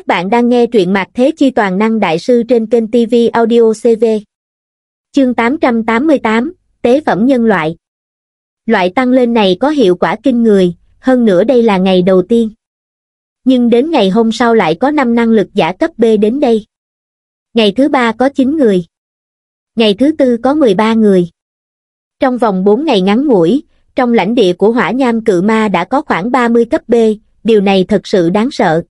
Các bạn đang nghe truyện Mạc Thế Chi Toàn Năng Đại Sư trên kênh TV Audio CV. Chương 888, Tế Phẩm Nhân Loại Loại tăng lên này có hiệu quả kinh người, hơn nữa đây là ngày đầu tiên. Nhưng đến ngày hôm sau lại có 5 năng lực giả cấp B đến đây. Ngày thứ ba có 9 người. Ngày thứ tư có 13 người. Trong vòng 4 ngày ngắn ngủi, trong lãnh địa của hỏa nham cự ma đã có khoảng 30 cấp B, điều này thật sự đáng sợ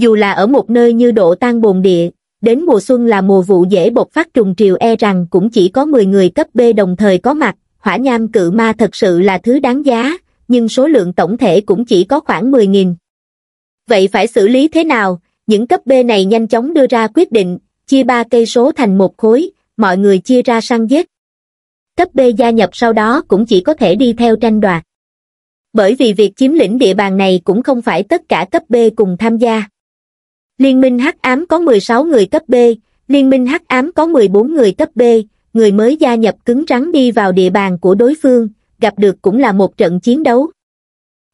dù là ở một nơi như độ tan bồn địa, đến mùa xuân là mùa vụ dễ bộc phát trùng triều e rằng cũng chỉ có 10 người cấp B đồng thời có mặt, hỏa nham cự ma thật sự là thứ đáng giá, nhưng số lượng tổng thể cũng chỉ có khoảng 10.000. Vậy phải xử lý thế nào? Những cấp B này nhanh chóng đưa ra quyết định, chia ba cây số thành một khối, mọi người chia ra săn giết. Cấp B gia nhập sau đó cũng chỉ có thể đi theo tranh đoạt. Bởi vì việc chiếm lĩnh địa bàn này cũng không phải tất cả cấp B cùng tham gia liên minh hắc ám có 16 người cấp b liên minh hắc ám có 14 người cấp b người mới gia nhập cứng rắn đi vào địa bàn của đối phương gặp được cũng là một trận chiến đấu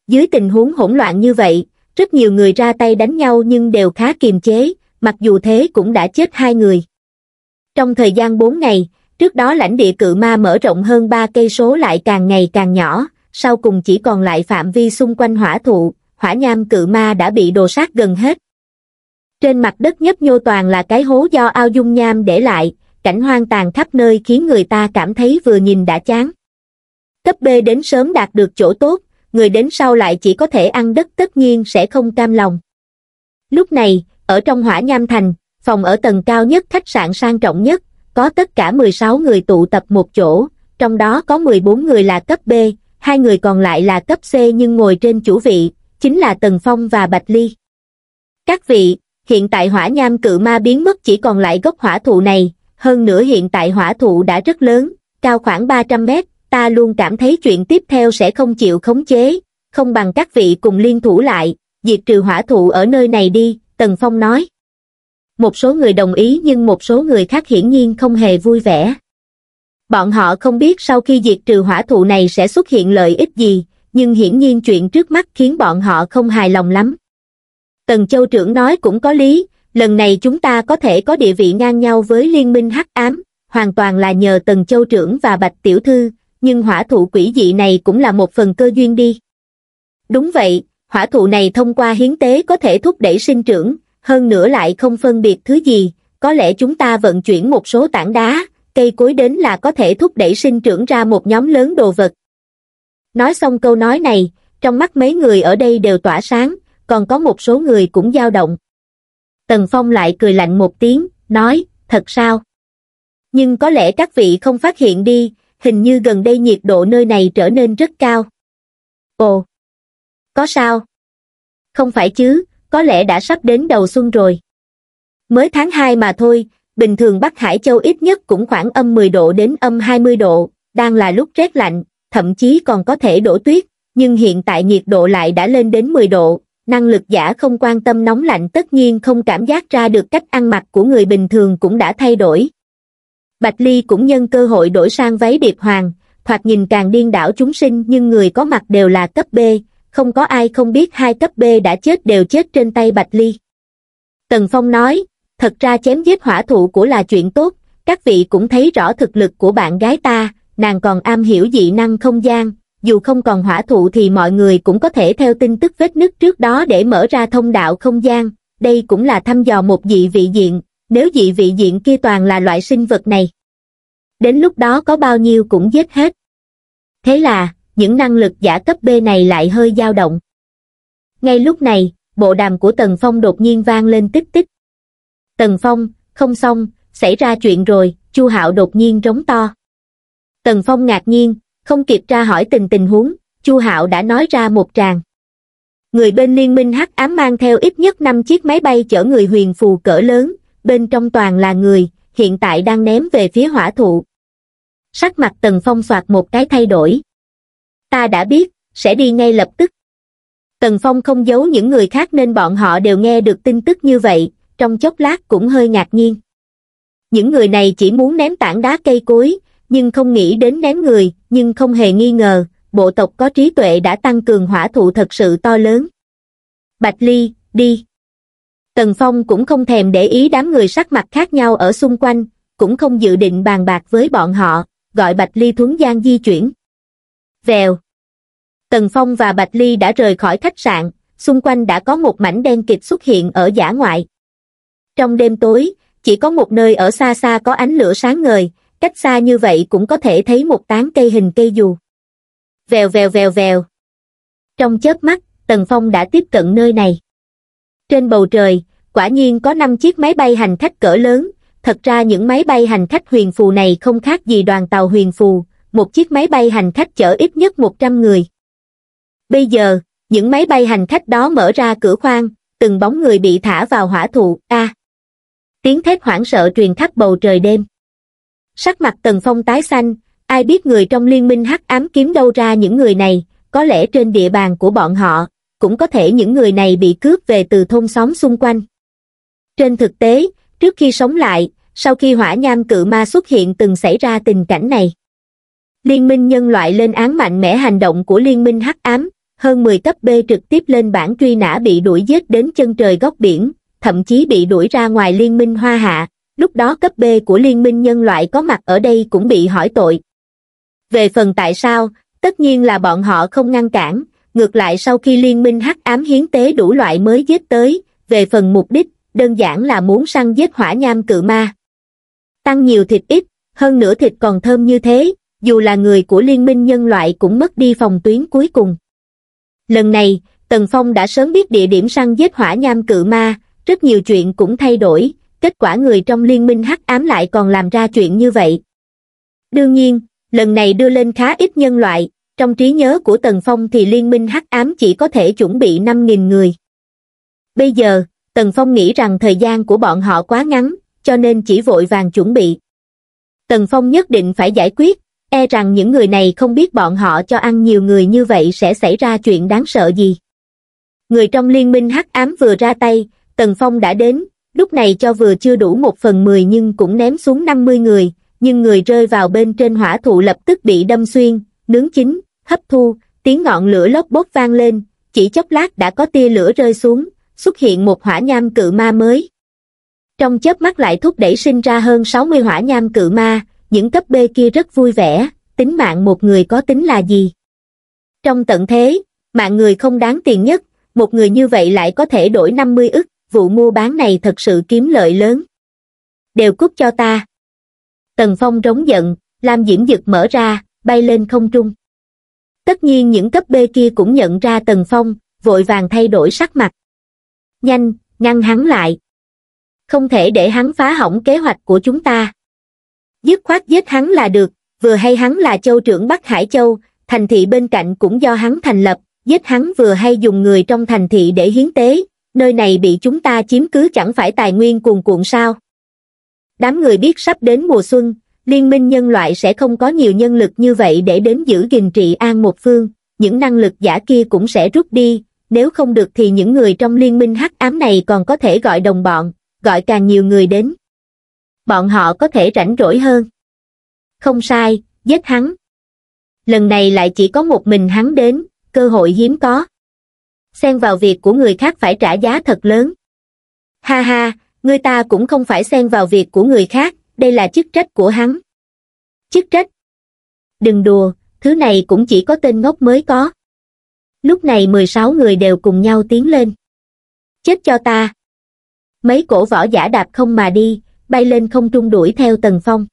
dưới tình huống hỗn loạn như vậy rất nhiều người ra tay đánh nhau nhưng đều khá kiềm chế mặc dù thế cũng đã chết hai người trong thời gian bốn ngày trước đó lãnh địa cự ma mở rộng hơn ba cây số lại càng ngày càng nhỏ sau cùng chỉ còn lại phạm vi xung quanh hỏa thụ hỏa nham cự ma đã bị đồ sát gần hết trên mặt đất nhấp nhô toàn là cái hố do ao dung nham để lại, cảnh hoang tàn khắp nơi khiến người ta cảm thấy vừa nhìn đã chán. Cấp B đến sớm đạt được chỗ tốt, người đến sau lại chỉ có thể ăn đất tất nhiên sẽ không cam lòng. Lúc này, ở trong hỏa nham thành, phòng ở tầng cao nhất khách sạn sang trọng nhất, có tất cả 16 người tụ tập một chỗ, trong đó có 14 người là cấp B, hai người còn lại là cấp C nhưng ngồi trên chủ vị, chính là Tần Phong và Bạch Ly. Các vị, hiện tại hỏa nham cự ma biến mất chỉ còn lại gốc hỏa thụ này, hơn nữa hiện tại hỏa thụ đã rất lớn, cao khoảng 300 mét, ta luôn cảm thấy chuyện tiếp theo sẽ không chịu khống chế, không bằng các vị cùng liên thủ lại, diệt trừ hỏa thụ ở nơi này đi, Tần Phong nói. Một số người đồng ý nhưng một số người khác hiển nhiên không hề vui vẻ. Bọn họ không biết sau khi diệt trừ hỏa thụ này sẽ xuất hiện lợi ích gì, nhưng hiển nhiên chuyện trước mắt khiến bọn họ không hài lòng lắm. Tần Châu trưởng nói cũng có lý, lần này chúng ta có thể có địa vị ngang nhau với liên minh hắc ám, hoàn toàn là nhờ Tần Châu trưởng và Bạch Tiểu Thư, nhưng hỏa thụ quỷ dị này cũng là một phần cơ duyên đi. Đúng vậy, hỏa thụ này thông qua hiến tế có thể thúc đẩy sinh trưởng, hơn nữa lại không phân biệt thứ gì, có lẽ chúng ta vận chuyển một số tảng đá, cây cối đến là có thể thúc đẩy sinh trưởng ra một nhóm lớn đồ vật. Nói xong câu nói này, trong mắt mấy người ở đây đều tỏa sáng, còn có một số người cũng dao động. Tần Phong lại cười lạnh một tiếng, nói, thật sao? Nhưng có lẽ các vị không phát hiện đi, hình như gần đây nhiệt độ nơi này trở nên rất cao. Ồ, có sao? Không phải chứ, có lẽ đã sắp đến đầu xuân rồi. Mới tháng 2 mà thôi, bình thường Bắc Hải Châu ít nhất cũng khoảng âm 10 độ đến âm 20 độ, đang là lúc rét lạnh, thậm chí còn có thể đổ tuyết, nhưng hiện tại nhiệt độ lại đã lên đến 10 độ, năng lực giả không quan tâm nóng lạnh tất nhiên không cảm giác ra được cách ăn mặc của người bình thường cũng đã thay đổi. Bạch Ly cũng nhân cơ hội đổi sang váy điệp hoàng, thoạt nhìn càng điên đảo chúng sinh nhưng người có mặt đều là cấp B, không có ai không biết hai cấp B đã chết đều chết trên tay Bạch Ly. Tần Phong nói, thật ra chém giết hỏa thụ của là chuyện tốt, các vị cũng thấy rõ thực lực của bạn gái ta, nàng còn am hiểu dị năng không gian, dù không còn hỏa thụ thì mọi người cũng có thể theo tin tức vết nứt trước đó để mở ra thông đạo không gian, đây cũng là thăm dò một dị vị diện, nếu dị vị diện kia toàn là loại sinh vật này. Đến lúc đó có bao nhiêu cũng giết hết. Thế là, những năng lực giả cấp B này lại hơi dao động. Ngay lúc này, bộ đàm của Tần Phong đột nhiên vang lên tích tích. Tần Phong, không xong, xảy ra chuyện rồi, Chu Hạo đột nhiên rống to. Tần Phong ngạc nhiên, không kịp tra hỏi từng tình huống chu hạo đã nói ra một tràng người bên liên minh hắc ám mang theo ít nhất năm chiếc máy bay chở người huyền phù cỡ lớn bên trong toàn là người hiện tại đang ném về phía hỏa thụ sắc mặt tần phong soạt một cái thay đổi ta đã biết sẽ đi ngay lập tức tần phong không giấu những người khác nên bọn họ đều nghe được tin tức như vậy trong chốc lát cũng hơi ngạc nhiên những người này chỉ muốn ném tảng đá cây cối nhưng không nghĩ đến ném người nhưng không hề nghi ngờ, bộ tộc có trí tuệ đã tăng cường hỏa thụ thật sự to lớn. Bạch Ly, đi. Tần Phong cũng không thèm để ý đám người sắc mặt khác nhau ở xung quanh, cũng không dự định bàn bạc với bọn họ, gọi Bạch Ly thuấn gian di chuyển. Vèo. Tần Phong và Bạch Ly đã rời khỏi khách sạn, xung quanh đã có một mảnh đen kịch xuất hiện ở giả ngoại. Trong đêm tối, chỉ có một nơi ở xa xa có ánh lửa sáng ngời, cách xa như vậy cũng có thể thấy một tán cây hình cây dù. Vèo vèo vèo vèo. Trong chớp mắt, Tần Phong đã tiếp cận nơi này. Trên bầu trời, quả nhiên có 5 chiếc máy bay hành khách cỡ lớn, thật ra những máy bay hành khách huyền phù này không khác gì đoàn tàu huyền phù, một chiếc máy bay hành khách chở ít nhất 100 người. Bây giờ, những máy bay hành khách đó mở ra cửa khoang, từng bóng người bị thả vào hỏa thụ, a. À, tiếng thét hoảng sợ truyền khắp bầu trời đêm sắc mặt tần phong tái xanh ai biết người trong liên minh hắc ám kiếm đâu ra những người này có lẽ trên địa bàn của bọn họ cũng có thể những người này bị cướp về từ thôn xóm xung quanh trên thực tế trước khi sống lại sau khi hỏa nham cự ma xuất hiện từng xảy ra tình cảnh này liên minh nhân loại lên án mạnh mẽ hành động của liên minh hắc ám hơn 10 cấp B trực tiếp lên bản truy nã bị đuổi giết đến chân trời góc biển, thậm chí bị đuổi ra ngoài liên minh hoa hạ, lúc đó cấp B của Liên minh nhân loại có mặt ở đây cũng bị hỏi tội. Về phần tại sao, tất nhiên là bọn họ không ngăn cản, ngược lại sau khi Liên minh hắc ám hiến tế đủ loại mới giết tới, về phần mục đích, đơn giản là muốn săn giết hỏa nham cự ma. Tăng nhiều thịt ít, hơn nữa thịt còn thơm như thế, dù là người của Liên minh nhân loại cũng mất đi phòng tuyến cuối cùng. Lần này, Tần Phong đã sớm biết địa điểm săn giết hỏa nham cự ma, rất nhiều chuyện cũng thay đổi, kết quả người trong liên minh hắc ám lại còn làm ra chuyện như vậy. Đương nhiên, lần này đưa lên khá ít nhân loại, trong trí nhớ của Tần Phong thì liên minh hắc ám chỉ có thể chuẩn bị 5.000 người. Bây giờ, Tần Phong nghĩ rằng thời gian của bọn họ quá ngắn, cho nên chỉ vội vàng chuẩn bị. Tần Phong nhất định phải giải quyết, e rằng những người này không biết bọn họ cho ăn nhiều người như vậy sẽ xảy ra chuyện đáng sợ gì. Người trong liên minh hắc ám vừa ra tay, Tần Phong đã đến, lúc này cho vừa chưa đủ một phần mười nhưng cũng ném xuống năm mươi người, nhưng người rơi vào bên trên hỏa thụ lập tức bị đâm xuyên, nướng chín, hấp thu, tiếng ngọn lửa lốc bốc vang lên, chỉ chốc lát đã có tia lửa rơi xuống, xuất hiện một hỏa nham cự ma mới. Trong chớp mắt lại thúc đẩy sinh ra hơn 60 hỏa nham cự ma, những cấp bê kia rất vui vẻ, tính mạng một người có tính là gì? Trong tận thế, mạng người không đáng tiền nhất, một người như vậy lại có thể đổi 50 ức vụ mua bán này thật sự kiếm lợi lớn. Đều cút cho ta. Tần Phong rống giận, Lam Diễm Dực mở ra, bay lên không trung. Tất nhiên những cấp B kia cũng nhận ra Tần Phong, vội vàng thay đổi sắc mặt. Nhanh, ngăn hắn lại. Không thể để hắn phá hỏng kế hoạch của chúng ta. Dứt khoát giết hắn là được, vừa hay hắn là châu trưởng Bắc Hải Châu, thành thị bên cạnh cũng do hắn thành lập, giết hắn vừa hay dùng người trong thành thị để hiến tế, nơi này bị chúng ta chiếm cứ chẳng phải tài nguyên cuồn cuộn sao đám người biết sắp đến mùa xuân liên minh nhân loại sẽ không có nhiều nhân lực như vậy để đến giữ gìn trị an một phương những năng lực giả kia cũng sẽ rút đi nếu không được thì những người trong liên minh hắc ám này còn có thể gọi đồng bọn gọi càng nhiều người đến bọn họ có thể rảnh rỗi hơn không sai giết hắn lần này lại chỉ có một mình hắn đến cơ hội hiếm có xen vào việc của người khác phải trả giá thật lớn ha ha người ta cũng không phải xen vào việc của người khác đây là chức trách của hắn chức trách đừng đùa thứ này cũng chỉ có tên ngốc mới có lúc này mười sáu người đều cùng nhau tiến lên chết cho ta mấy cổ võ giả đạp không mà đi bay lên không trung đuổi theo tần phong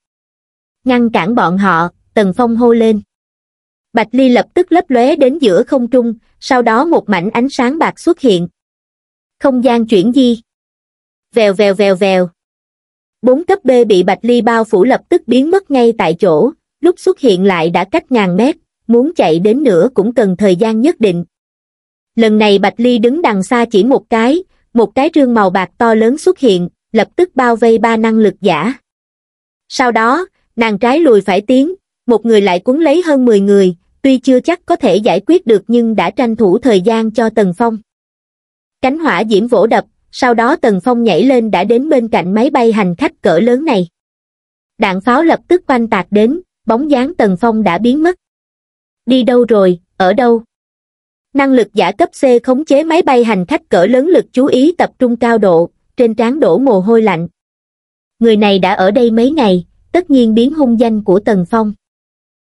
ngăn cản bọn họ tần phong hô lên bạch ly lập tức lấp lóe đến giữa không trung sau đó một mảnh ánh sáng bạc xuất hiện không gian chuyển di vèo vèo vèo vèo bốn cấp b bị bạch ly bao phủ lập tức biến mất ngay tại chỗ lúc xuất hiện lại đã cách ngàn mét muốn chạy đến nữa cũng cần thời gian nhất định lần này bạch ly đứng đằng xa chỉ một cái một cái rương màu bạc to lớn xuất hiện lập tức bao vây ba năng lực giả sau đó nàng trái lùi phải tiến một người lại cuốn lấy hơn mười người tuy chưa chắc có thể giải quyết được nhưng đã tranh thủ thời gian cho Tần Phong. Cánh hỏa diễm vỗ đập, sau đó Tần Phong nhảy lên đã đến bên cạnh máy bay hành khách cỡ lớn này. Đạn pháo lập tức quanh tạc đến, bóng dáng Tần Phong đã biến mất. Đi đâu rồi, ở đâu? Năng lực giả cấp C khống chế máy bay hành khách cỡ lớn lực chú ý tập trung cao độ, trên trán đổ mồ hôi lạnh. Người này đã ở đây mấy ngày, tất nhiên biến hung danh của Tần Phong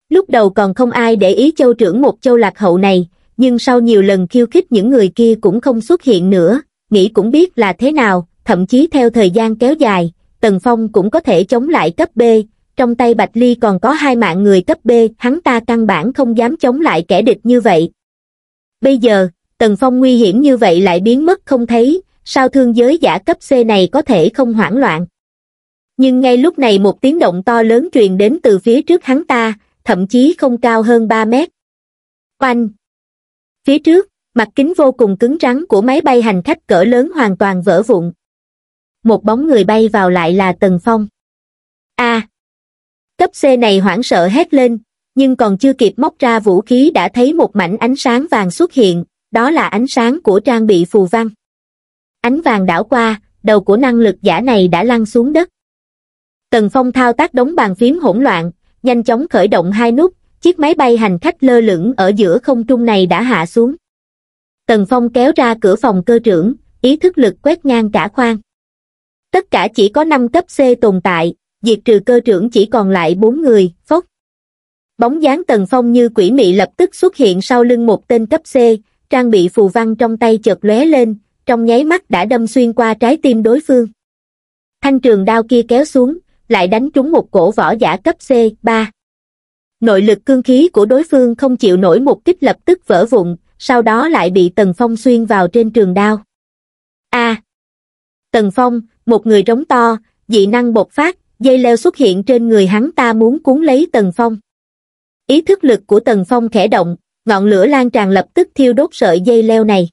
lúc đầu còn không ai để ý châu trưởng một châu lạc hậu này nhưng sau nhiều lần khiêu khích những người kia cũng không xuất hiện nữa nghĩ cũng biết là thế nào thậm chí theo thời gian kéo dài tần phong cũng có thể chống lại cấp b trong tay bạch ly còn có hai mạng người cấp b hắn ta căn bản không dám chống lại kẻ địch như vậy bây giờ tần phong nguy hiểm như vậy lại biến mất không thấy sao thương giới giả cấp c này có thể không hoảng loạn nhưng ngay lúc này một tiếng động to lớn truyền đến từ phía trước hắn ta thậm chí không cao hơn ba mét oanh phía trước mặt kính vô cùng cứng rắn của máy bay hành khách cỡ lớn hoàn toàn vỡ vụn một bóng người bay vào lại là tần phong a cấp c này hoảng sợ hét lên nhưng còn chưa kịp móc ra vũ khí đã thấy một mảnh ánh sáng vàng xuất hiện đó là ánh sáng của trang bị phù văn ánh vàng đảo qua đầu của năng lực giả này đã lăn xuống đất tần phong thao tác đống bàn phím hỗn loạn nhanh chóng khởi động hai nút chiếc máy bay hành khách lơ lửng ở giữa không trung này đã hạ xuống tần phong kéo ra cửa phòng cơ trưởng ý thức lực quét ngang cả khoang tất cả chỉ có năm cấp c tồn tại diệt trừ cơ trưởng chỉ còn lại bốn người phốc bóng dáng tần phong như quỷ mị lập tức xuất hiện sau lưng một tên cấp c trang bị phù văn trong tay chợt lóe lên trong nháy mắt đã đâm xuyên qua trái tim đối phương thanh trường đao kia kéo xuống lại đánh trúng một cổ võ giả cấp C3. Nội lực cương khí của đối phương không chịu nổi một kích lập tức vỡ vụn, sau đó lại bị Tần Phong xuyên vào trên trường đao. A. Tần Phong, một người rống to, dị năng bộc phát, dây leo xuất hiện trên người hắn ta muốn cuốn lấy Tần Phong. Ý thức lực của Tần Phong khẽ động, ngọn lửa lan tràn lập tức thiêu đốt sợi dây leo này.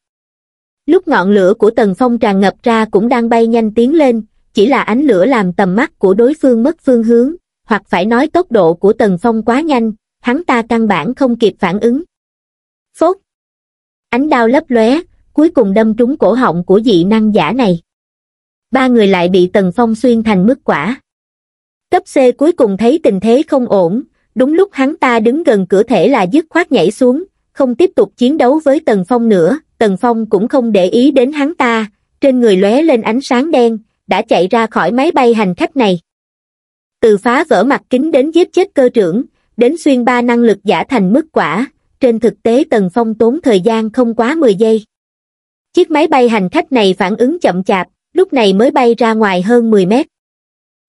Lúc ngọn lửa của Tần Phong tràn ngập ra cũng đang bay nhanh tiến lên, chỉ là ánh lửa làm tầm mắt của đối phương mất phương hướng, hoặc phải nói tốc độ của Tần Phong quá nhanh, hắn ta căn bản không kịp phản ứng. Phốt! Ánh đao lấp lóe, cuối cùng đâm trúng cổ họng của dị năng giả này. Ba người lại bị Tần Phong xuyên thành mức quả. Cấp C cuối cùng thấy tình thế không ổn, đúng lúc hắn ta đứng gần cửa thể là dứt khoát nhảy xuống, không tiếp tục chiến đấu với Tần Phong nữa, Tần Phong cũng không để ý đến hắn ta, trên người lóe lên ánh sáng đen, đã chạy ra khỏi máy bay hành khách này từ phá vỡ mặt kính đến giết chết cơ trưởng đến xuyên ba năng lực giả thành mức quả trên thực tế tần phong tốn thời gian không quá 10 giây chiếc máy bay hành khách này phản ứng chậm chạp lúc này mới bay ra ngoài hơn 10 mét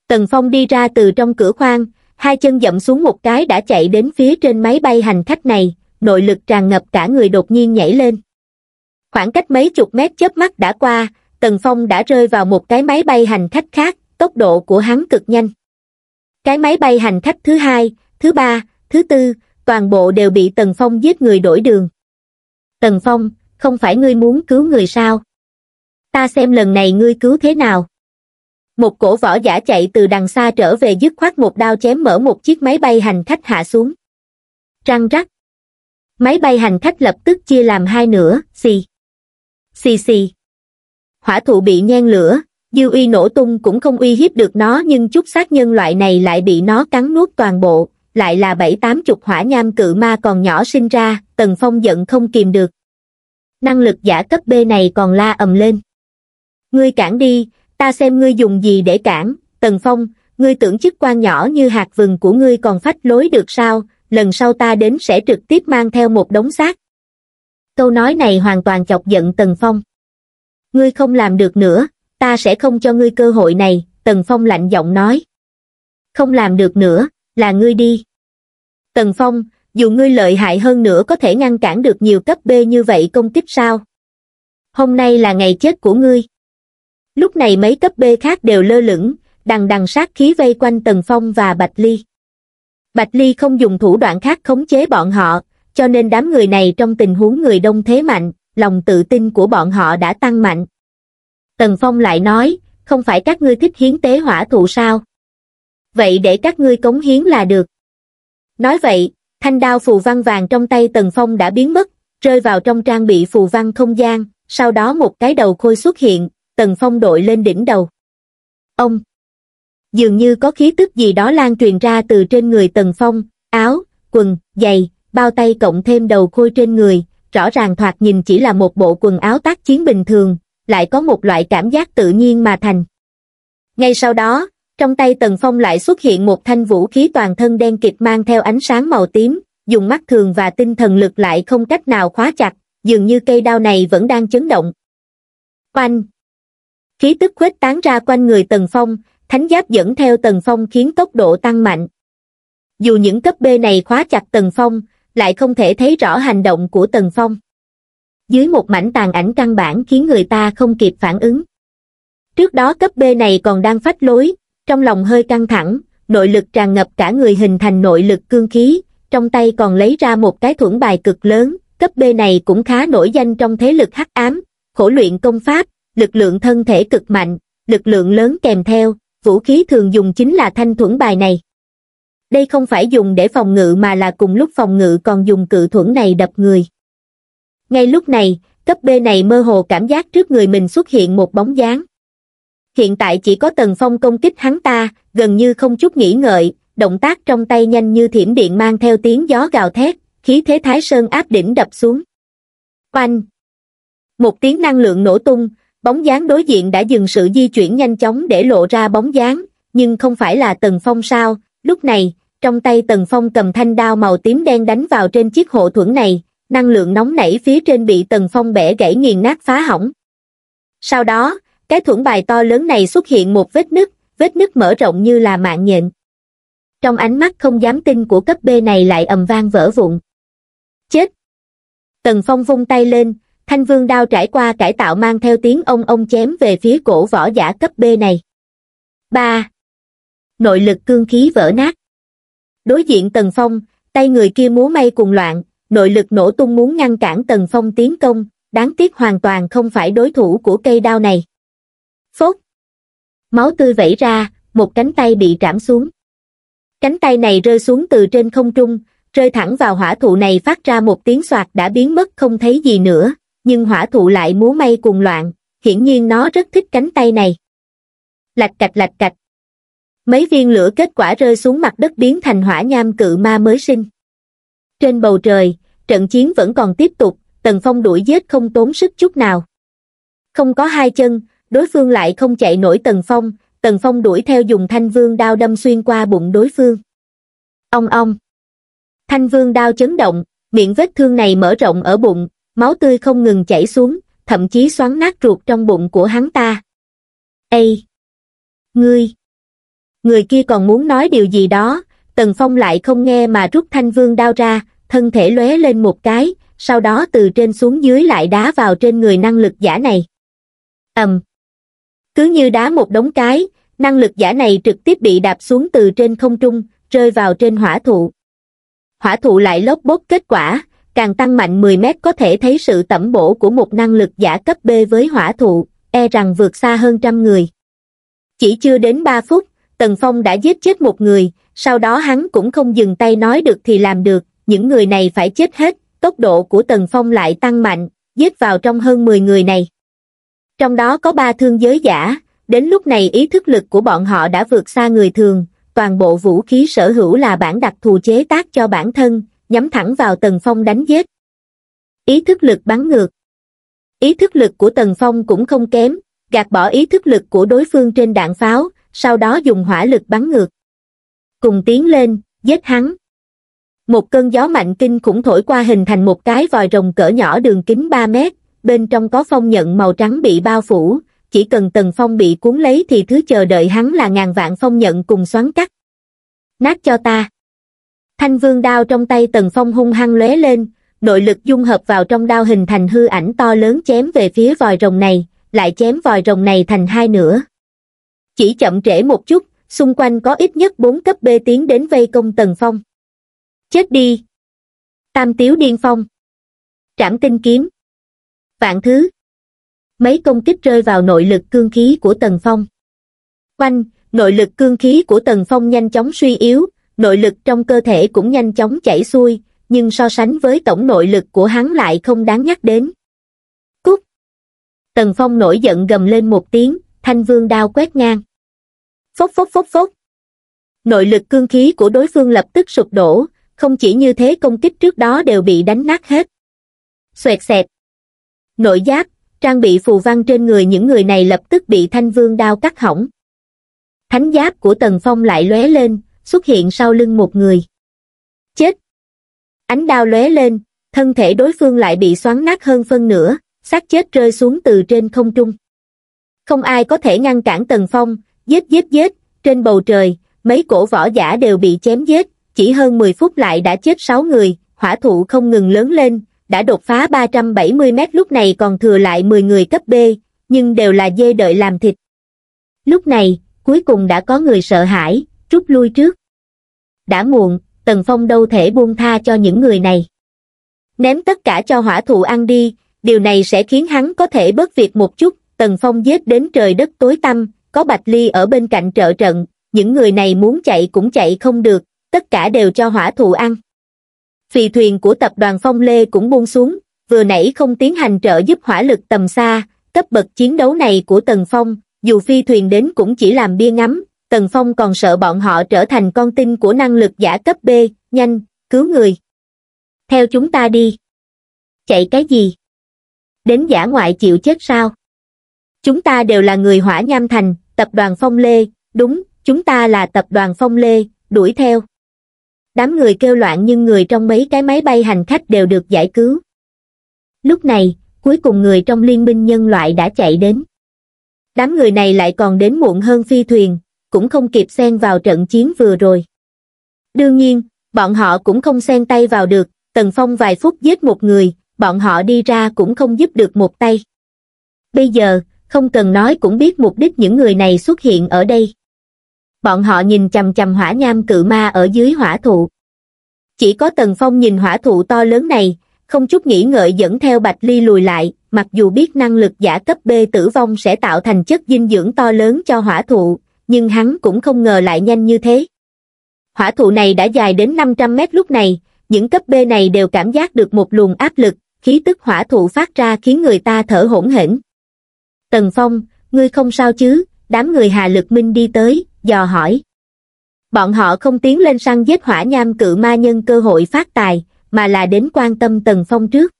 tần phong đi ra từ trong cửa khoang hai chân dậm xuống một cái đã chạy đến phía trên máy bay hành khách này nội lực tràn ngập cả người đột nhiên nhảy lên khoảng cách mấy chục mét chớp mắt đã qua Tần Phong đã rơi vào một cái máy bay hành khách khác, tốc độ của hắn cực nhanh. Cái máy bay hành khách thứ hai, thứ ba, thứ tư, toàn bộ đều bị Tần Phong giết người đổi đường. Tần Phong, không phải ngươi muốn cứu người sao? Ta xem lần này ngươi cứu thế nào? Một cổ võ giả chạy từ đằng xa trở về dứt khoát một đao chém mở một chiếc máy bay hành khách hạ xuống. Trăng rắc. Máy bay hành khách lập tức chia làm hai nửa, xì. Xì xì hỏa thụ bị nhen lửa, dư uy nổ tung cũng không uy hiếp được nó nhưng chút xác nhân loại này lại bị nó cắn nuốt toàn bộ, lại là bảy tám chục hỏa nham cự ma còn nhỏ sinh ra, tần phong giận không kìm được. Năng lực giả cấp B này còn la ầm lên. Ngươi cản đi, ta xem ngươi dùng gì để cản, tần phong, ngươi tưởng chức quan nhỏ như hạt vừng của ngươi còn phách lối được sao, lần sau ta đến sẽ trực tiếp mang theo một đống xác. Câu nói này hoàn toàn chọc giận tần phong ngươi không làm được nữa, ta sẽ không cho ngươi cơ hội này, Tần Phong lạnh giọng nói. Không làm được nữa, là ngươi đi. Tần Phong, dù ngươi lợi hại hơn nữa có thể ngăn cản được nhiều cấp B như vậy công kích sao? Hôm nay là ngày chết của ngươi. Lúc này mấy cấp B khác đều lơ lửng, đằng đằng sát khí vây quanh Tần Phong và Bạch Ly. Bạch Ly không dùng thủ đoạn khác khống chế bọn họ, cho nên đám người này trong tình huống người đông thế mạnh, lòng tự tin của bọn họ đã tăng mạnh. Tần Phong lại nói, không phải các ngươi thích hiến tế hỏa thụ sao? Vậy để các ngươi cống hiến là được. Nói vậy, thanh đao phù văn vàng trong tay Tần Phong đã biến mất, rơi vào trong trang bị phù văn không gian, sau đó một cái đầu khôi xuất hiện, Tần Phong đội lên đỉnh đầu. Ông! Dường như có khí tức gì đó lan truyền ra từ trên người Tần Phong, áo, quần, giày, bao tay cộng thêm đầu khôi trên người, rõ ràng thoạt nhìn chỉ là một bộ quần áo tác chiến bình thường, lại có một loại cảm giác tự nhiên mà thành. Ngay sau đó, trong tay Tần Phong lại xuất hiện một thanh vũ khí toàn thân đen kịt mang theo ánh sáng màu tím, dùng mắt thường và tinh thần lực lại không cách nào khóa chặt, dường như cây đao này vẫn đang chấn động. Quanh Khí tức khuếch tán ra quanh người Tần Phong, thánh giáp dẫn theo Tần Phong khiến tốc độ tăng mạnh. Dù những cấp B này khóa chặt Tần Phong, lại không thể thấy rõ hành động của Tần Phong. Dưới một mảnh tàn ảnh căn bản khiến người ta không kịp phản ứng. Trước đó cấp B này còn đang phách lối, trong lòng hơi căng thẳng, nội lực tràn ngập cả người hình thành nội lực cương khí, trong tay còn lấy ra một cái thuẫn bài cực lớn, cấp B này cũng khá nổi danh trong thế lực hắc ám, khổ luyện công pháp, lực lượng thân thể cực mạnh, lực lượng lớn kèm theo, vũ khí thường dùng chính là thanh thuẫn bài này đây không phải dùng để phòng ngự mà là cùng lúc phòng ngự còn dùng cự thuẫn này đập người. Ngay lúc này, cấp B này mơ hồ cảm giác trước người mình xuất hiện một bóng dáng. Hiện tại chỉ có Tần Phong công kích hắn ta, gần như không chút nghĩ ngợi, động tác trong tay nhanh như thiểm điện mang theo tiếng gió gào thét, khí thế Thái Sơn áp đỉnh đập xuống. Oanh! Một tiếng năng lượng nổ tung, bóng dáng đối diện đã dừng sự di chuyển nhanh chóng để lộ ra bóng dáng, nhưng không phải là Tần Phong sao, Lúc này, trong tay Tần Phong cầm thanh đao màu tím đen đánh vào trên chiếc hộ thuẫn này, năng lượng nóng nảy phía trên bị Tần Phong bẻ gãy nghiền nát phá hỏng. Sau đó, cái thuẫn bài to lớn này xuất hiện một vết nứt, vết nứt mở rộng như là mạng nhện. Trong ánh mắt không dám tin của cấp B này lại ầm vang vỡ vụn. Chết! Tần Phong vung tay lên, thanh vương đao trải qua cải tạo mang theo tiếng ông ông chém về phía cổ võ giả cấp B này. Ba! nội lực cương khí vỡ nát. Đối diện Tần Phong, tay người kia múa may cùng loạn, nội lực nổ tung muốn ngăn cản Tần Phong tiến công, đáng tiếc hoàn toàn không phải đối thủ của cây đao này. Phốt! Máu tươi vẩy ra, một cánh tay bị trảm xuống. Cánh tay này rơi xuống từ trên không trung, rơi thẳng vào hỏa thụ này phát ra một tiếng soạt đã biến mất không thấy gì nữa, nhưng hỏa thụ lại múa may cùng loạn, hiển nhiên nó rất thích cánh tay này. Lạch cạch lạch cạch, mấy viên lửa kết quả rơi xuống mặt đất biến thành hỏa nham cự ma mới sinh. Trên bầu trời, trận chiến vẫn còn tiếp tục, Tần Phong đuổi giết không tốn sức chút nào. Không có hai chân, đối phương lại không chạy nổi Tần Phong, Tần Phong đuổi theo dùng thanh vương đao đâm xuyên qua bụng đối phương. Ông ông! Thanh vương đao chấn động, miệng vết thương này mở rộng ở bụng, máu tươi không ngừng chảy xuống, thậm chí xoắn nát ruột trong bụng của hắn ta. Ây! Ngươi! người kia còn muốn nói điều gì đó tần phong lại không nghe mà rút thanh vương đao ra thân thể lóe lên một cái sau đó từ trên xuống dưới lại đá vào trên người năng lực giả này ầm cứ như đá một đống cái năng lực giả này trực tiếp bị đạp xuống từ trên không trung rơi vào trên hỏa thụ hỏa thụ lại lốp bốt kết quả càng tăng mạnh 10 mét có thể thấy sự tẩm bổ của một năng lực giả cấp B với hỏa thụ, e rằng vượt xa hơn trăm người. Chỉ chưa đến 3 phút, Tần Phong đã giết chết một người, sau đó hắn cũng không dừng tay nói được thì làm được, những người này phải chết hết, tốc độ của Tần Phong lại tăng mạnh, giết vào trong hơn 10 người này. Trong đó có ba thương giới giả, đến lúc này ý thức lực của bọn họ đã vượt xa người thường, toàn bộ vũ khí sở hữu là bản đặc thù chế tác cho bản thân, nhắm thẳng vào Tần Phong đánh giết. Ý thức lực bắn ngược Ý thức lực của Tần Phong cũng không kém, gạt bỏ ý thức lực của đối phương trên đạn pháo, sau đó dùng hỏa lực bắn ngược. Cùng tiến lên, giết hắn. Một cơn gió mạnh kinh khủng thổi qua hình thành một cái vòi rồng cỡ nhỏ đường kính 3 mét, bên trong có phong nhận màu trắng bị bao phủ, chỉ cần tầng phong bị cuốn lấy thì thứ chờ đợi hắn là ngàn vạn phong nhận cùng xoắn cắt. Nát cho ta. Thanh vương đao trong tay tầng phong hung hăng lóe lên, nội lực dung hợp vào trong đao hình thành hư ảnh to lớn chém về phía vòi rồng này, lại chém vòi rồng này thành hai nửa chỉ chậm trễ một chút xung quanh có ít nhất bốn cấp b tiến đến vây công tần phong chết đi tam tiếu điên phong trảm tinh kiếm vạn thứ mấy công kích rơi vào nội lực cương khí của tần phong quanh nội lực cương khí của tần phong nhanh chóng suy yếu nội lực trong cơ thể cũng nhanh chóng chảy xuôi nhưng so sánh với tổng nội lực của hắn lại không đáng nhắc đến cút tần phong nổi giận gầm lên một tiếng thanh vương đao quét ngang phốc phốc phốc phốc nội lực cương khí của đối phương lập tức sụp đổ không chỉ như thế công kích trước đó đều bị đánh nát hết xoẹt xẹt nội giáp trang bị phù văn trên người những người này lập tức bị thanh vương đao cắt hỏng thánh giáp của tần phong lại lóe lên xuất hiện sau lưng một người chết ánh đao lóe lên thân thể đối phương lại bị xoắn nát hơn phân nửa xác chết rơi xuống từ trên không trung không ai có thể ngăn cản tần phong Giết giết giết, trên bầu trời, mấy cổ võ giả đều bị chém giết, chỉ hơn 10 phút lại đã chết 6 người, hỏa thụ không ngừng lớn lên, đã đột phá 370 mét lúc này còn thừa lại 10 người cấp B, nhưng đều là dê đợi làm thịt. Lúc này, cuối cùng đã có người sợ hãi, rút lui trước. Đã muộn, Tần Phong đâu thể buông tha cho những người này. Ném tất cả cho hỏa thụ ăn đi, điều này sẽ khiến hắn có thể bớt việc một chút, Tần Phong giết đến trời đất tối tăm, có Bạch Ly ở bên cạnh trợ trận, những người này muốn chạy cũng chạy không được, tất cả đều cho hỏa thụ ăn. Phì thuyền của tập đoàn Phong Lê cũng buông xuống, vừa nãy không tiến hành trợ giúp hỏa lực tầm xa, cấp bậc chiến đấu này của Tần Phong, dù phi thuyền đến cũng chỉ làm bia ngắm, Tần Phong còn sợ bọn họ trở thành con tin của năng lực giả cấp B, nhanh, cứu người. Theo chúng ta đi. Chạy cái gì? Đến giả ngoại chịu chết sao? Chúng ta đều là người hỏa nham thành, tập đoàn Phong Lê, đúng, chúng ta là tập đoàn Phong Lê, đuổi theo. Đám người kêu loạn nhưng người trong mấy cái máy bay hành khách đều được giải cứu. Lúc này, cuối cùng người trong liên minh nhân loại đã chạy đến. Đám người này lại còn đến muộn hơn phi thuyền, cũng không kịp xen vào trận chiến vừa rồi. Đương nhiên, bọn họ cũng không xen tay vào được, Tần Phong vài phút giết một người, bọn họ đi ra cũng không giúp được một tay. Bây giờ, không cần nói cũng biết mục đích những người này xuất hiện ở đây. Bọn họ nhìn chầm chầm hỏa nham cự ma ở dưới hỏa thụ. Chỉ có Tần Phong nhìn hỏa thụ to lớn này, không chút nghĩ ngợi dẫn theo Bạch Ly lùi lại, mặc dù biết năng lực giả cấp B tử vong sẽ tạo thành chất dinh dưỡng to lớn cho hỏa thụ, nhưng hắn cũng không ngờ lại nhanh như thế. Hỏa thụ này đã dài đến 500 mét lúc này, những cấp B này đều cảm giác được một luồng áp lực, khí tức hỏa thụ phát ra khiến người ta thở hổn hển. Tần Phong, ngươi không sao chứ, đám người Hà Lực Minh đi tới, dò hỏi. Bọn họ không tiến lên săn giết hỏa nham cự ma nhân cơ hội phát tài, mà là đến quan tâm Tần Phong trước.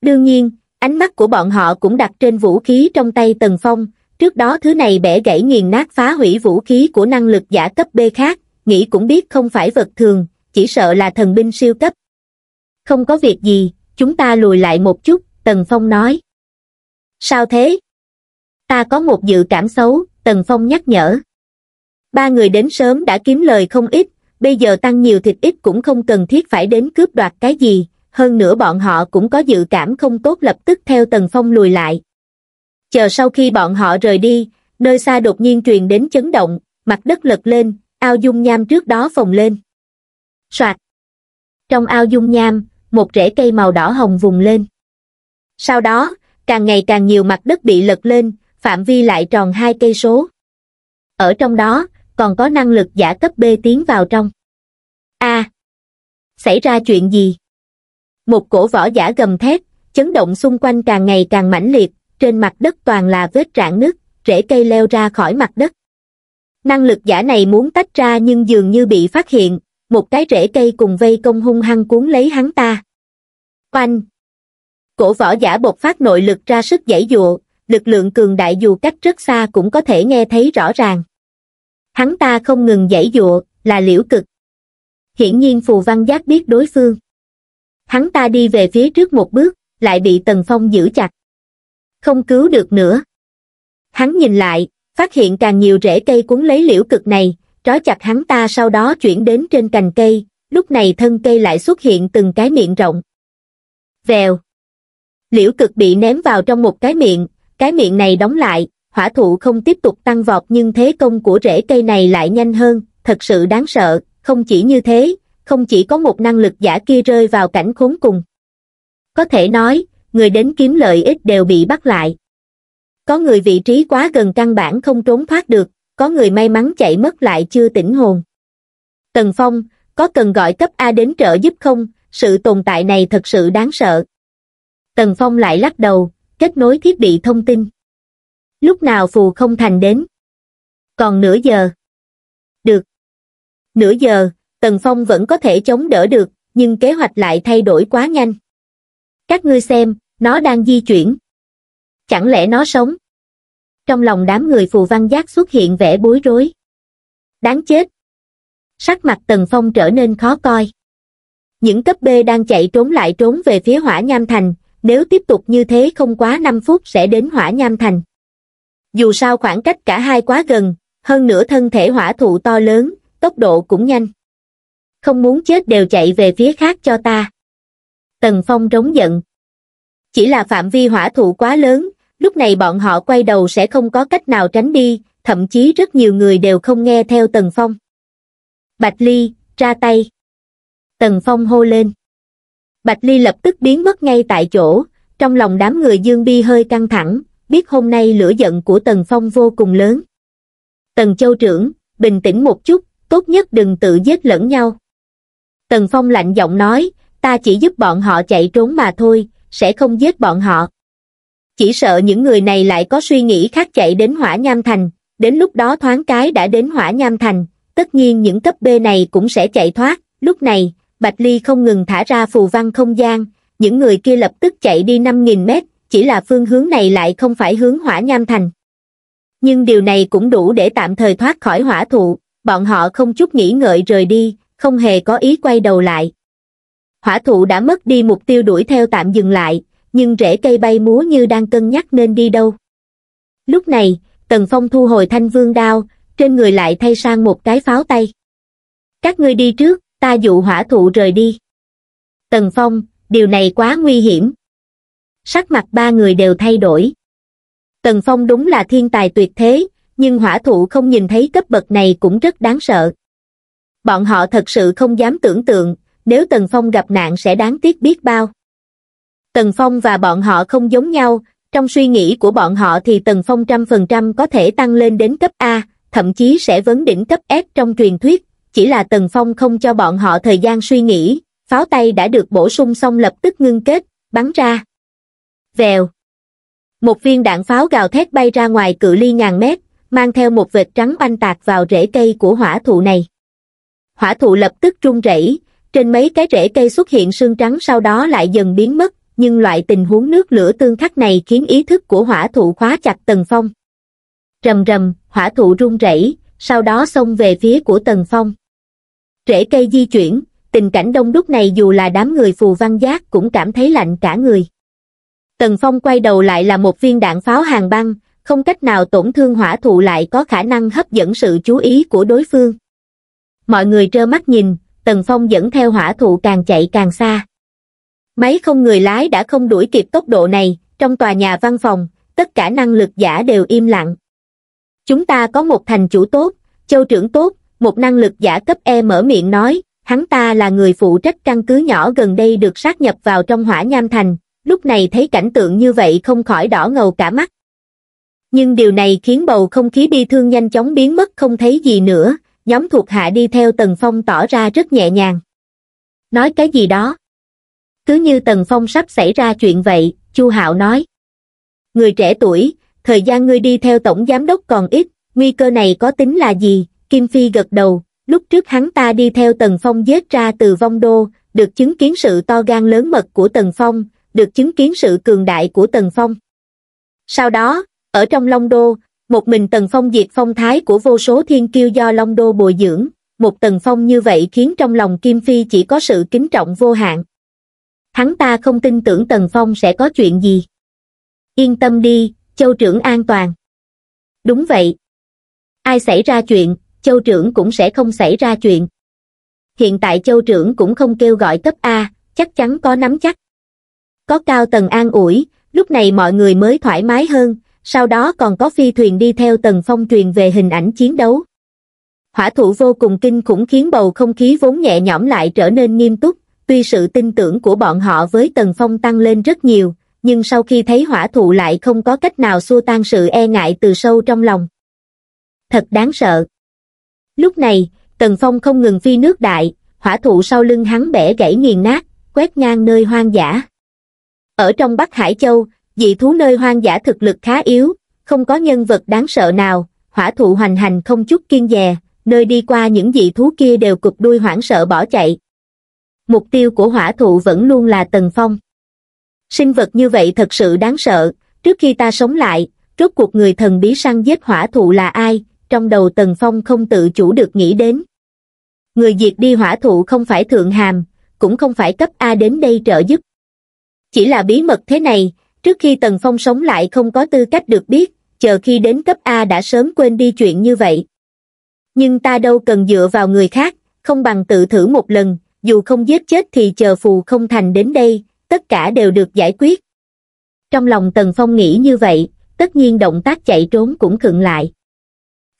Đương nhiên, ánh mắt của bọn họ cũng đặt trên vũ khí trong tay Tần Phong, trước đó thứ này bẻ gãy nghiền nát phá hủy vũ khí của năng lực giả cấp B khác, nghĩ cũng biết không phải vật thường, chỉ sợ là thần binh siêu cấp. Không có việc gì, chúng ta lùi lại một chút, Tần Phong nói. Sao thế? ta có một dự cảm xấu, Tần Phong nhắc nhở. Ba người đến sớm đã kiếm lời không ít, bây giờ tăng nhiều thịt ít cũng không cần thiết phải đến cướp đoạt cái gì, hơn nữa bọn họ cũng có dự cảm không tốt lập tức theo Tần Phong lùi lại. Chờ sau khi bọn họ rời đi, nơi xa đột nhiên truyền đến chấn động, mặt đất lật lên, ao dung nham trước đó phồng lên. Soạt! Trong ao dung nham, một rễ cây màu đỏ hồng vùng lên. Sau đó, càng ngày càng nhiều mặt đất bị lật lên, phạm vi lại tròn hai cây số ở trong đó còn có năng lực giả cấp b tiến vào trong a à, xảy ra chuyện gì một cổ võ giả gầm thét chấn động xung quanh càng ngày càng mãnh liệt trên mặt đất toàn là vết rạn nứt rễ cây leo ra khỏi mặt đất năng lực giả này muốn tách ra nhưng dường như bị phát hiện một cái rễ cây cùng vây công hung hăng cuốn lấy hắn ta oanh cổ võ giả bộc phát nội lực ra sức giãy dụa lực lượng cường đại dù cách rất xa cũng có thể nghe thấy rõ ràng. Hắn ta không ngừng dãy dụa, là liễu cực. Hiển nhiên Phù Văn Giác biết đối phương. Hắn ta đi về phía trước một bước, lại bị Tần Phong giữ chặt. Không cứu được nữa. Hắn nhìn lại, phát hiện càng nhiều rễ cây cuốn lấy liễu cực này, trói chặt hắn ta sau đó chuyển đến trên cành cây, lúc này thân cây lại xuất hiện từng cái miệng rộng. Vèo. Liễu cực bị ném vào trong một cái miệng, cái miệng này đóng lại, hỏa thụ không tiếp tục tăng vọt nhưng thế công của rễ cây này lại nhanh hơn, thật sự đáng sợ, không chỉ như thế, không chỉ có một năng lực giả kia rơi vào cảnh khốn cùng. Có thể nói, người đến kiếm lợi ích đều bị bắt lại. Có người vị trí quá gần căn bản không trốn thoát được, có người may mắn chạy mất lại chưa tỉnh hồn. Tần Phong, có cần gọi cấp A đến trợ giúp không? Sự tồn tại này thật sự đáng sợ. Tần Phong lại lắc đầu, kết nối thiết bị thông tin lúc nào phù không thành đến còn nửa giờ được nửa giờ tần phong vẫn có thể chống đỡ được nhưng kế hoạch lại thay đổi quá nhanh các ngươi xem nó đang di chuyển chẳng lẽ nó sống trong lòng đám người phù văn giác xuất hiện vẻ bối rối đáng chết sắc mặt tần phong trở nên khó coi những cấp b đang chạy trốn lại trốn về phía hỏa nham thành nếu tiếp tục như thế không quá 5 phút sẽ đến hỏa nham thành. Dù sao khoảng cách cả hai quá gần, hơn nữa thân thể hỏa thụ to lớn, tốc độ cũng nhanh. Không muốn chết đều chạy về phía khác cho ta. Tần Phong trống giận. Chỉ là phạm vi hỏa thụ quá lớn, lúc này bọn họ quay đầu sẽ không có cách nào tránh đi, thậm chí rất nhiều người đều không nghe theo Tần Phong. Bạch Ly, ra tay. Tần Phong hô lên bạch ly lập tức biến mất ngay tại chỗ trong lòng đám người dương bi hơi căng thẳng biết hôm nay lửa giận của tần phong vô cùng lớn tần châu trưởng bình tĩnh một chút tốt nhất đừng tự giết lẫn nhau tần phong lạnh giọng nói ta chỉ giúp bọn họ chạy trốn mà thôi sẽ không giết bọn họ chỉ sợ những người này lại có suy nghĩ khác chạy đến hỏa nham thành đến lúc đó thoáng cái đã đến hỏa nham thành tất nhiên những cấp b này cũng sẽ chạy thoát lúc này Bạch Ly không ngừng thả ra phù văn không gian, những người kia lập tức chạy đi 5.000 mét, chỉ là phương hướng này lại không phải hướng hỏa nham thành. Nhưng điều này cũng đủ để tạm thời thoát khỏi hỏa thụ, bọn họ không chút nghĩ ngợi rời đi, không hề có ý quay đầu lại. Hỏa thụ đã mất đi mục tiêu đuổi theo tạm dừng lại, nhưng rễ cây bay múa như đang cân nhắc nên đi đâu. Lúc này, Tần Phong thu hồi thanh vương đao, trên người lại thay sang một cái pháo tay. Các ngươi đi trước, ta dụ hỏa thụ rời đi. Tần Phong, điều này quá nguy hiểm. Sắc mặt ba người đều thay đổi. Tần Phong đúng là thiên tài tuyệt thế, nhưng hỏa thụ không nhìn thấy cấp bậc này cũng rất đáng sợ. Bọn họ thật sự không dám tưởng tượng, nếu Tần Phong gặp nạn sẽ đáng tiếc biết bao. Tần Phong và bọn họ không giống nhau, trong suy nghĩ của bọn họ thì Tần Phong trăm phần trăm có thể tăng lên đến cấp A, thậm chí sẽ vấn đỉnh cấp S trong truyền thuyết, chỉ là Tần Phong không cho bọn họ thời gian suy nghĩ, pháo tay đã được bổ sung xong lập tức ngưng kết, bắn ra. Vèo. Một viên đạn pháo gào thét bay ra ngoài cự ly ngàn mét, mang theo một vệt trắng banh tạc vào rễ cây của hỏa thụ này. Hỏa thụ lập tức rung rẩy, trên mấy cái rễ cây xuất hiện sương trắng sau đó lại dần biến mất, nhưng loại tình huống nước lửa tương khắc này khiến ý thức của hỏa thụ khóa chặt Tần Phong. Rầm rầm, hỏa thụ rung rẩy, sau đó xông về phía của Tần Phong rễ cây di chuyển, tình cảnh đông đúc này dù là đám người phù văn giác cũng cảm thấy lạnh cả người. Tần Phong quay đầu lại là một viên đạn pháo hàng băng, không cách nào tổn thương hỏa thụ lại có khả năng hấp dẫn sự chú ý của đối phương. Mọi người trơ mắt nhìn, Tần Phong dẫn theo hỏa thụ càng chạy càng xa. Máy không người lái đã không đuổi kịp tốc độ này, trong tòa nhà văn phòng, tất cả năng lực giả đều im lặng. Chúng ta có một thành chủ tốt, châu trưởng tốt, một năng lực giả cấp E mở miệng nói, hắn ta là người phụ trách căn cứ nhỏ gần đây được sát nhập vào trong hỏa nham thành, lúc này thấy cảnh tượng như vậy không khỏi đỏ ngầu cả mắt. Nhưng điều này khiến bầu không khí bi thương nhanh chóng biến mất không thấy gì nữa, nhóm thuộc hạ đi theo Tần Phong tỏ ra rất nhẹ nhàng. Nói cái gì đó? Cứ như Tần Phong sắp xảy ra chuyện vậy, Chu Hạo nói. Người trẻ tuổi, thời gian ngươi đi theo tổng giám đốc còn ít, nguy cơ này có tính là gì, Kim Phi gật đầu, lúc trước hắn ta đi theo Tần Phong giết ra từ vong đô, được chứng kiến sự to gan lớn mật của Tần Phong, được chứng kiến sự cường đại của Tần Phong. Sau đó, ở trong Long Đô, một mình Tần Phong diệt phong thái của vô số thiên kiêu do Long Đô bồi dưỡng, một Tần Phong như vậy khiến trong lòng Kim Phi chỉ có sự kính trọng vô hạn. Hắn ta không tin tưởng Tần Phong sẽ có chuyện gì. Yên tâm đi, Châu trưởng an toàn. Đúng vậy. Ai xảy ra chuyện, châu trưởng cũng sẽ không xảy ra chuyện hiện tại châu trưởng cũng không kêu gọi cấp a chắc chắn có nắm chắc có cao tầng an ủi lúc này mọi người mới thoải mái hơn sau đó còn có phi thuyền đi theo tần phong truyền về hình ảnh chiến đấu hỏa thủ vô cùng kinh khủng khiến bầu không khí vốn nhẹ nhõm lại trở nên nghiêm túc tuy sự tin tưởng của bọn họ với tần phong tăng lên rất nhiều nhưng sau khi thấy hỏa thụ lại không có cách nào xua tan sự e ngại từ sâu trong lòng thật đáng sợ Lúc này, Tần Phong không ngừng phi nước đại, hỏa thụ sau lưng hắn bẻ gãy nghiền nát, quét ngang nơi hoang dã. Ở trong Bắc Hải Châu, dị thú nơi hoang dã thực lực khá yếu, không có nhân vật đáng sợ nào, hỏa thụ hoành hành không chút kiên dè, nơi đi qua những dị thú kia đều cục đuôi hoảng sợ bỏ chạy. Mục tiêu của hỏa thụ vẫn luôn là Tần Phong. Sinh vật như vậy thật sự đáng sợ, trước khi ta sống lại, rốt cuộc người thần bí săn giết hỏa thụ là ai, trong đầu Tần Phong không tự chủ được nghĩ đến. Người diệt đi hỏa thụ không phải thượng hàm, cũng không phải cấp A đến đây trợ giúp. Chỉ là bí mật thế này, trước khi Tần Phong sống lại không có tư cách được biết, chờ khi đến cấp A đã sớm quên đi chuyện như vậy. Nhưng ta đâu cần dựa vào người khác, không bằng tự thử một lần, dù không giết chết thì chờ phù không thành đến đây, tất cả đều được giải quyết. Trong lòng Tần Phong nghĩ như vậy, tất nhiên động tác chạy trốn cũng khựng lại.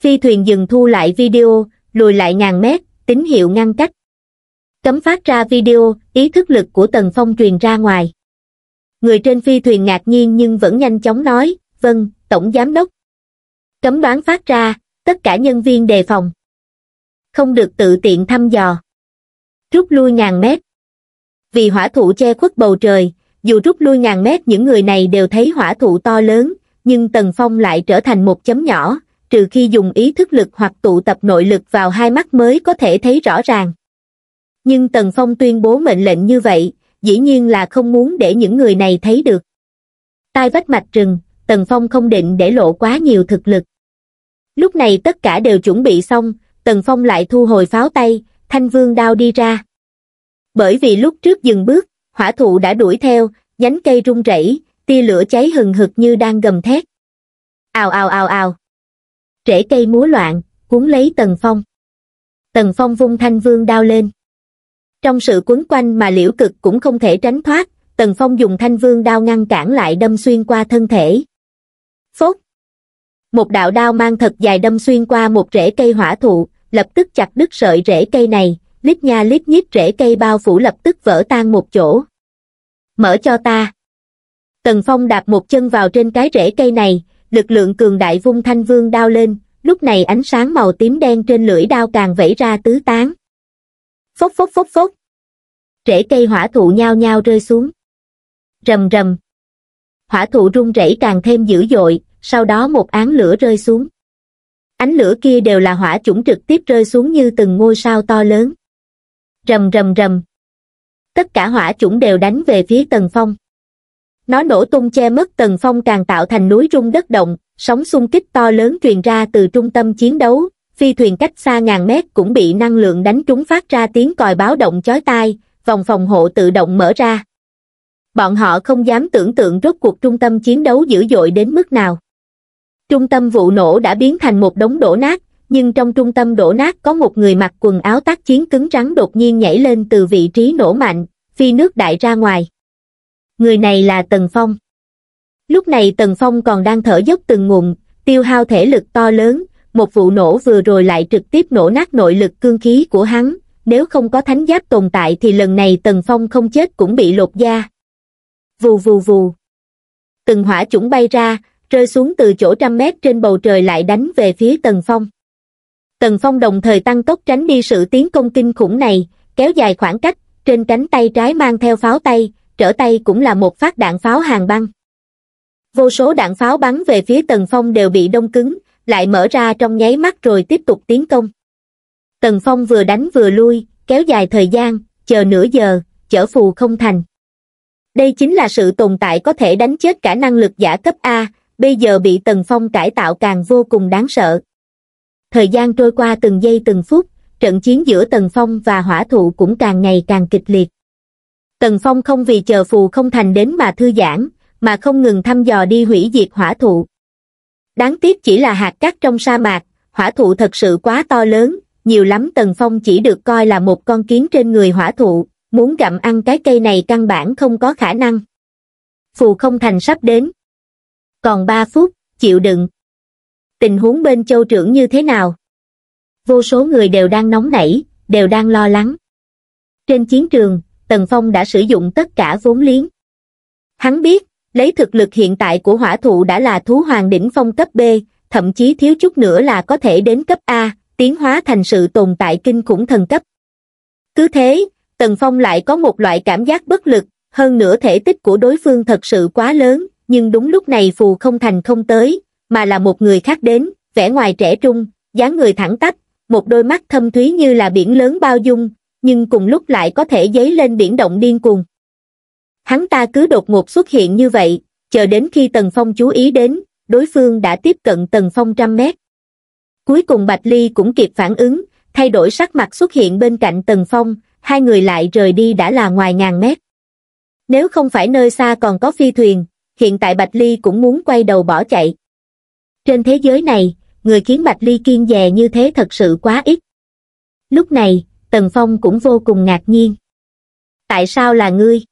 Phi thuyền dừng thu lại video, lùi lại ngàn mét, tín hiệu ngăn cách. Cấm phát ra video, ý thức lực của Tần Phong truyền ra ngoài. Người trên phi thuyền ngạc nhiên nhưng vẫn nhanh chóng nói, vâng, Tổng Giám Đốc. Cấm đoán phát ra, tất cả nhân viên đề phòng. Không được tự tiện thăm dò. Rút lui ngàn mét. Vì hỏa thụ che khuất bầu trời, dù rút lui ngàn mét những người này đều thấy hỏa thụ to lớn, nhưng Tần Phong lại trở thành một chấm nhỏ, trừ khi dùng ý thức lực hoặc tụ tập nội lực vào hai mắt mới có thể thấy rõ ràng. Nhưng Tần Phong tuyên bố mệnh lệnh như vậy, dĩ nhiên là không muốn để những người này thấy được. Tai vách mạch rừng, Tần Phong không định để lộ quá nhiều thực lực. Lúc này tất cả đều chuẩn bị xong, Tần Phong lại thu hồi pháo tay, thanh vương đao đi ra. Bởi vì lúc trước dừng bước, hỏa thụ đã đuổi theo, nhánh cây rung rẩy, tia lửa cháy hừng hực như đang gầm thét. Ào ào ào ào rễ cây múa loạn, cuốn lấy Tần Phong. Tần Phong vung thanh vương đao lên. Trong sự cuốn quanh mà liễu cực cũng không thể tránh thoát, Tần Phong dùng thanh vương đao ngăn cản lại đâm xuyên qua thân thể. Phốt! Một đạo đao mang thật dài đâm xuyên qua một rễ cây hỏa thụ, lập tức chặt đứt sợi rễ cây này, lít nha lít nhít rễ cây bao phủ lập tức vỡ tan một chỗ. Mở cho ta! Tần Phong đạp một chân vào trên cái rễ cây này, lực lượng cường đại vung thanh vương đao lên, lúc này ánh sáng màu tím đen trên lưỡi đao càng vẫy ra tứ tán. Phốc phốc phốc phốc. Rễ cây hỏa thụ nhao nhao rơi xuống. Rầm rầm. Hỏa thụ rung rẩy càng thêm dữ dội, sau đó một án lửa rơi xuống. Ánh lửa kia đều là hỏa chủng trực tiếp rơi xuống như từng ngôi sao to lớn. Rầm rầm rầm. Tất cả hỏa chủng đều đánh về phía Tần Phong nó nổ tung che mất tầng phong càng tạo thành núi rung đất động, sóng xung kích to lớn truyền ra từ trung tâm chiến đấu, phi thuyền cách xa ngàn mét cũng bị năng lượng đánh trúng phát ra tiếng còi báo động chói tai, vòng phòng hộ tự động mở ra. Bọn họ không dám tưởng tượng rốt cuộc trung tâm chiến đấu dữ dội đến mức nào. Trung tâm vụ nổ đã biến thành một đống đổ nát, nhưng trong trung tâm đổ nát có một người mặc quần áo tác chiến cứng rắn đột nhiên nhảy lên từ vị trí nổ mạnh, phi nước đại ra ngoài người này là Tần Phong. Lúc này Tần Phong còn đang thở dốc từng ngụm, tiêu hao thể lực to lớn, một vụ nổ vừa rồi lại trực tiếp nổ nát nội lực cương khí của hắn, nếu không có thánh giáp tồn tại thì lần này Tần Phong không chết cũng bị lột da. Vù vù vù. Từng hỏa chủng bay ra, rơi xuống từ chỗ trăm mét trên bầu trời lại đánh về phía Tần Phong. Tần Phong đồng thời tăng tốc tránh đi sự tiến công kinh khủng này, kéo dài khoảng cách, trên cánh tay trái mang theo pháo tay, trở tay cũng là một phát đạn pháo hàng băng. Vô số đạn pháo bắn về phía Tần Phong đều bị đông cứng, lại mở ra trong nháy mắt rồi tiếp tục tiến công. Tần Phong vừa đánh vừa lui, kéo dài thời gian, chờ nửa giờ, chở phù không thành. Đây chính là sự tồn tại có thể đánh chết cả năng lực giả cấp A, bây giờ bị Tần Phong cải tạo càng vô cùng đáng sợ. Thời gian trôi qua từng giây từng phút, trận chiến giữa Tần Phong và hỏa thụ cũng càng ngày càng kịch liệt. Tần Phong không vì chờ phù không thành đến mà thư giãn, mà không ngừng thăm dò đi hủy diệt hỏa thụ. Đáng tiếc chỉ là hạt cát trong sa mạc, hỏa thụ thật sự quá to lớn, nhiều lắm Tần Phong chỉ được coi là một con kiến trên người hỏa thụ, muốn gặm ăn cái cây này căn bản không có khả năng. Phù không thành sắp đến. Còn 3 phút, chịu đựng. Tình huống bên châu trưởng như thế nào? Vô số người đều đang nóng nảy, đều đang lo lắng. Trên chiến trường, Tần Phong đã sử dụng tất cả vốn liếng. Hắn biết, lấy thực lực hiện tại của hỏa thụ đã là thú hoàng đỉnh phong cấp B, thậm chí thiếu chút nữa là có thể đến cấp A, tiến hóa thành sự tồn tại kinh khủng thần cấp. Cứ thế, Tần Phong lại có một loại cảm giác bất lực, hơn nữa thể tích của đối phương thật sự quá lớn, nhưng đúng lúc này phù không thành không tới, mà là một người khác đến, vẻ ngoài trẻ trung, dáng người thẳng tắp, một đôi mắt thâm thúy như là biển lớn bao dung, nhưng cùng lúc lại có thể dấy lên biển động điên cuồng. Hắn ta cứ đột ngột xuất hiện như vậy, chờ đến khi Tần Phong chú ý đến, đối phương đã tiếp cận Tần Phong trăm mét. Cuối cùng Bạch Ly cũng kịp phản ứng, thay đổi sắc mặt xuất hiện bên cạnh Tần Phong, hai người lại rời đi đã là ngoài ngàn mét. Nếu không phải nơi xa còn có phi thuyền, hiện tại Bạch Ly cũng muốn quay đầu bỏ chạy. Trên thế giới này, người khiến Bạch Ly kiên dè như thế thật sự quá ít. Lúc này, Tần Phong cũng vô cùng ngạc nhiên. Tại sao là ngươi?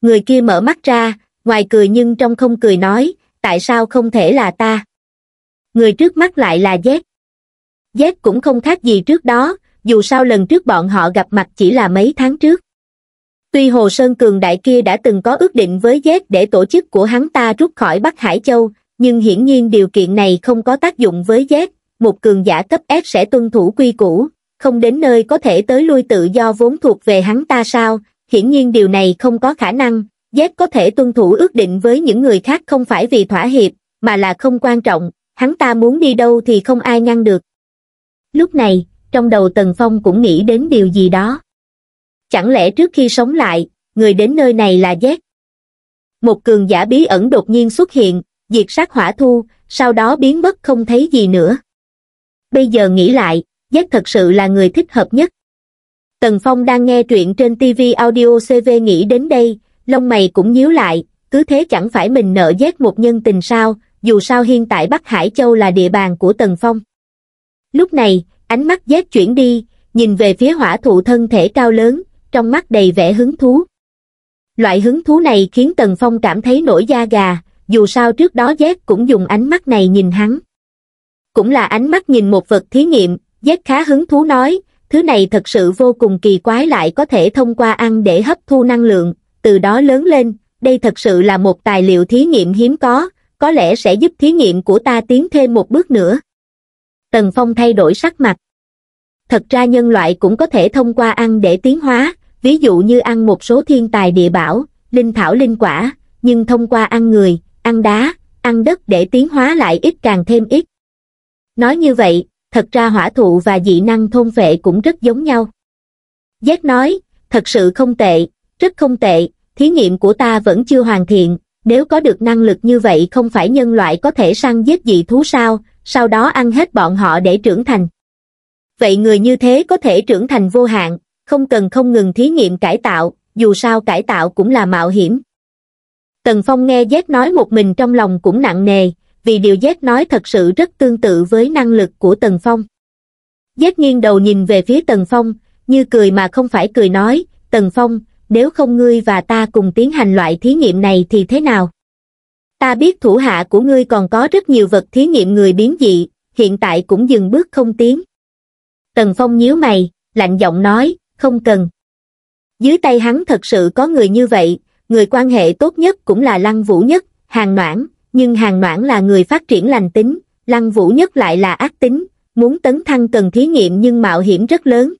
Người kia mở mắt ra, ngoài cười nhưng trong không cười nói, tại sao không thể là ta? Người trước mắt lại là Z. Z cũng không khác gì trước đó, dù sao lần trước bọn họ gặp mặt chỉ là mấy tháng trước. Tuy Hồ Sơn Cường Đại kia đã từng có ước định với Z để tổ chức của hắn ta rút khỏi Bắc Hải Châu, nhưng hiển nhiên điều kiện này không có tác dụng với Z, một cường giả cấp S sẽ tuân thủ quy củ, không đến nơi có thể tới lui tự do vốn thuộc về hắn ta sao, hiển nhiên điều này không có khả năng, Z có thể tuân thủ ước định với những người khác không phải vì thỏa hiệp, mà là không quan trọng, hắn ta muốn đi đâu thì không ai ngăn được. Lúc này, trong đầu Tần Phong cũng nghĩ đến điều gì đó. Chẳng lẽ trước khi sống lại, người đến nơi này là Z? Một cường giả bí ẩn đột nhiên xuất hiện, diệt sát hỏa thu, sau đó biến mất không thấy gì nữa. Bây giờ nghĩ lại, z thật sự là người thích hợp nhất tần phong đang nghe truyện trên tv audio cv nghĩ đến đây lông mày cũng nhíu lại cứ thế chẳng phải mình nợ z một nhân tình sao dù sao hiện tại bắc hải châu là địa bàn của tần phong lúc này ánh mắt z chuyển đi nhìn về phía hỏa thụ thân thể cao lớn trong mắt đầy vẻ hứng thú loại hứng thú này khiến tần phong cảm thấy nổi da gà dù sao trước đó z cũng dùng ánh mắt này nhìn hắn cũng là ánh mắt nhìn một vật thí nghiệm Giác khá hứng thú nói, thứ này thật sự vô cùng kỳ quái lại có thể thông qua ăn để hấp thu năng lượng, từ đó lớn lên, đây thật sự là một tài liệu thí nghiệm hiếm có, có lẽ sẽ giúp thí nghiệm của ta tiến thêm một bước nữa. Tần Phong thay đổi sắc mặt. Thật ra nhân loại cũng có thể thông qua ăn để tiến hóa, ví dụ như ăn một số thiên tài địa bảo, linh thảo linh quả, nhưng thông qua ăn người, ăn đá, ăn đất để tiến hóa lại ít càng thêm ít. Nói như vậy, thật ra hỏa thụ và dị năng thôn vệ cũng rất giống nhau. Giác nói, thật sự không tệ, rất không tệ, thí nghiệm của ta vẫn chưa hoàn thiện, nếu có được năng lực như vậy không phải nhân loại có thể săn giết dị thú sao, sau đó ăn hết bọn họ để trưởng thành. Vậy người như thế có thể trưởng thành vô hạn, không cần không ngừng thí nghiệm cải tạo, dù sao cải tạo cũng là mạo hiểm. Tần Phong nghe Giác nói một mình trong lòng cũng nặng nề, vì điều Z nói thật sự rất tương tự với năng lực của Tần Phong. Z nghiêng đầu nhìn về phía Tần Phong, như cười mà không phải cười nói, Tần Phong, nếu không ngươi và ta cùng tiến hành loại thí nghiệm này thì thế nào? Ta biết thủ hạ của ngươi còn có rất nhiều vật thí nghiệm người biến dị, hiện tại cũng dừng bước không tiến. Tần Phong nhíu mày, lạnh giọng nói, không cần. Dưới tay hắn thật sự có người như vậy, người quan hệ tốt nhất cũng là Lăng Vũ nhất, Hàng Noãn, nhưng hàng noãn là người phát triển lành tính, lăng vũ nhất lại là ác tính, muốn tấn thăng cần thí nghiệm nhưng mạo hiểm rất lớn.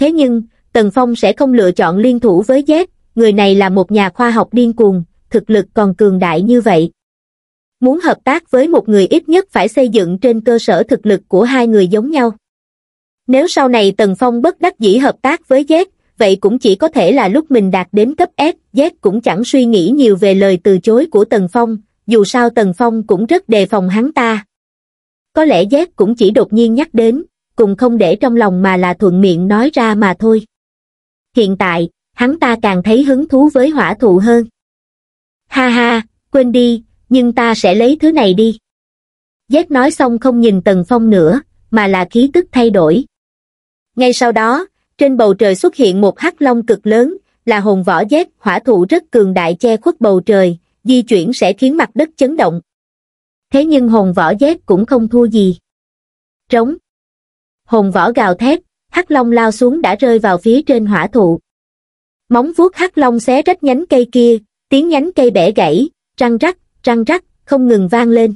Thế nhưng, Tần Phong sẽ không lựa chọn liên thủ với Z, người này là một nhà khoa học điên cuồng, thực lực còn cường đại như vậy. Muốn hợp tác với một người ít nhất phải xây dựng trên cơ sở thực lực của hai người giống nhau. Nếu sau này Tần Phong bất đắc dĩ hợp tác với Z, vậy cũng chỉ có thể là lúc mình đạt đến cấp S, Z cũng chẳng suy nghĩ nhiều về lời từ chối của Tần Phong, dù sao Tần Phong cũng rất đề phòng hắn ta. Có lẽ giác cũng chỉ đột nhiên nhắc đến, cùng không để trong lòng mà là thuận miệng nói ra mà thôi. Hiện tại, hắn ta càng thấy hứng thú với hỏa thụ hơn. Ha ha, quên đi, nhưng ta sẽ lấy thứ này đi. giác nói xong không nhìn Tần Phong nữa, mà là khí tức thay đổi. Ngay sau đó, trên bầu trời xuất hiện một hắc long cực lớn, là hồn võ giác hỏa thụ rất cường đại che khuất bầu trời, di chuyển sẽ khiến mặt đất chấn động. Thế nhưng hồn võ dép cũng không thua gì. Trống. Hồn võ gào thét, hắc long lao xuống đã rơi vào phía trên hỏa thụ. Móng vuốt hắc long xé rách nhánh cây kia, tiếng nhánh cây bẻ gãy, răng rắc, răng rắc, không ngừng vang lên.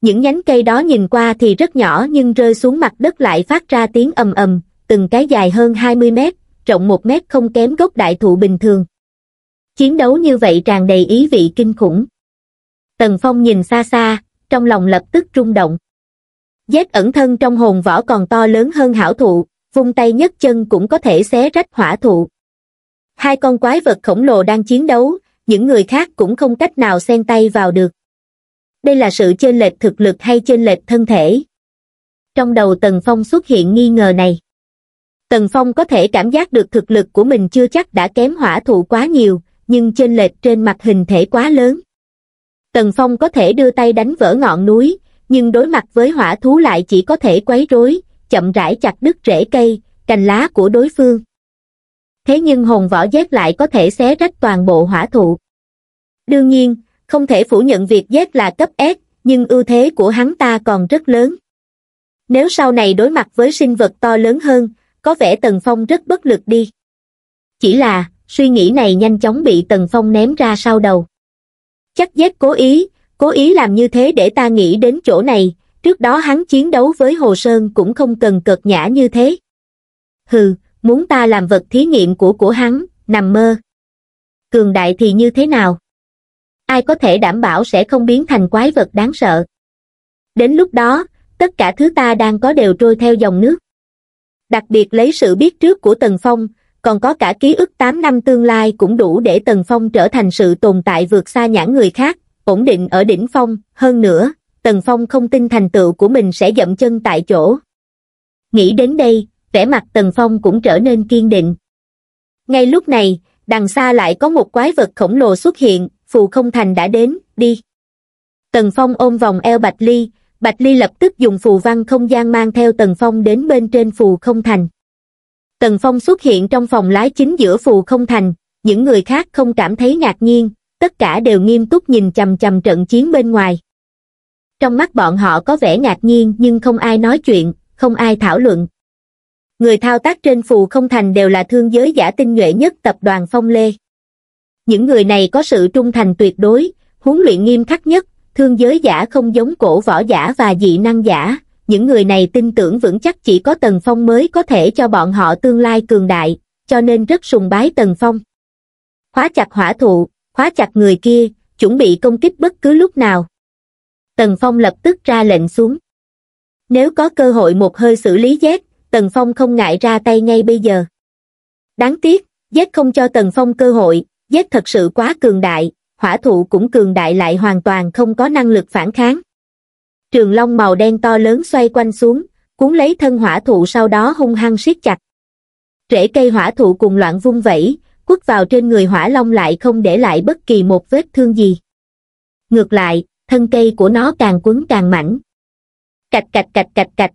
Những nhánh cây đó nhìn qua thì rất nhỏ nhưng rơi xuống mặt đất lại phát ra tiếng ầm ầm, từng cái dài hơn 20 mét, rộng 1 mét không kém gốc đại thụ bình thường chiến đấu như vậy tràn đầy ý vị kinh khủng. Tần Phong nhìn xa xa, trong lòng lập tức rung động. Giác ẩn thân trong hồn võ còn to lớn hơn hảo thụ, vung tay nhấc chân cũng có thể xé rách hỏa thụ. Hai con quái vật khổng lồ đang chiến đấu, những người khác cũng không cách nào xen tay vào được. Đây là sự chênh lệch thực lực hay chênh lệch thân thể? Trong đầu Tần Phong xuất hiện nghi ngờ này. Tần Phong có thể cảm giác được thực lực của mình chưa chắc đã kém hỏa thụ quá nhiều, nhưng chênh lệch trên mặt hình thể quá lớn. Tần Phong có thể đưa tay đánh vỡ ngọn núi, nhưng đối mặt với hỏa thú lại chỉ có thể quấy rối, chậm rãi chặt đứt rễ cây, cành lá của đối phương. Thế nhưng hồn võ giác lại có thể xé rách toàn bộ hỏa thụ. Đương nhiên, không thể phủ nhận việc giác là cấp S, nhưng ưu thế của hắn ta còn rất lớn. Nếu sau này đối mặt với sinh vật to lớn hơn, có vẻ Tần Phong rất bất lực đi. Chỉ là, suy nghĩ này nhanh chóng bị tần phong ném ra sau đầu chắc dết cố ý cố ý làm như thế để ta nghĩ đến chỗ này trước đó hắn chiến đấu với hồ sơn cũng không cần cợt nhã như thế hừ muốn ta làm vật thí nghiệm của của hắn nằm mơ cường đại thì như thế nào ai có thể đảm bảo sẽ không biến thành quái vật đáng sợ đến lúc đó tất cả thứ ta đang có đều trôi theo dòng nước đặc biệt lấy sự biết trước của tần phong còn có cả ký ức 8 năm tương lai cũng đủ để Tần Phong trở thành sự tồn tại vượt xa nhãn người khác, ổn định ở đỉnh phong, hơn nữa, Tần Phong không tin thành tựu của mình sẽ dậm chân tại chỗ. Nghĩ đến đây, vẻ mặt Tần Phong cũng trở nên kiên định. Ngay lúc này, đằng xa lại có một quái vật khổng lồ xuất hiện, phù không thành đã đến, đi. Tần Phong ôm vòng eo Bạch Ly, Bạch Ly lập tức dùng phù văn không gian mang theo Tần Phong đến bên trên phù không thành. Tần Phong xuất hiện trong phòng lái chính giữa phù không thành, những người khác không cảm thấy ngạc nhiên, tất cả đều nghiêm túc nhìn chầm chầm trận chiến bên ngoài. Trong mắt bọn họ có vẻ ngạc nhiên nhưng không ai nói chuyện, không ai thảo luận. Người thao tác trên phù không thành đều là thương giới giả tinh nhuệ nhất tập đoàn Phong Lê. Những người này có sự trung thành tuyệt đối, huấn luyện nghiêm khắc nhất, thương giới giả không giống cổ võ giả và dị năng giả, những người này tin tưởng vững chắc chỉ có Tần Phong mới có thể cho bọn họ tương lai cường đại, cho nên rất sùng bái Tần Phong. Khóa chặt hỏa thụ, khóa chặt người kia, chuẩn bị công kích bất cứ lúc nào. Tần Phong lập tức ra lệnh xuống. Nếu có cơ hội một hơi xử lý Z, Tần Phong không ngại ra tay ngay bây giờ. Đáng tiếc, Z không cho Tần Phong cơ hội, Z thật sự quá cường đại, hỏa thụ cũng cường đại lại hoàn toàn không có năng lực phản kháng trường long màu đen to lớn xoay quanh xuống, cuốn lấy thân hỏa thụ sau đó hung hăng siết chặt. Rễ cây hỏa thụ cùng loạn vung vẩy, quất vào trên người hỏa long lại không để lại bất kỳ một vết thương gì. Ngược lại, thân cây của nó càng quấn càng mảnh. Cạch cạch cạch cạch cạch.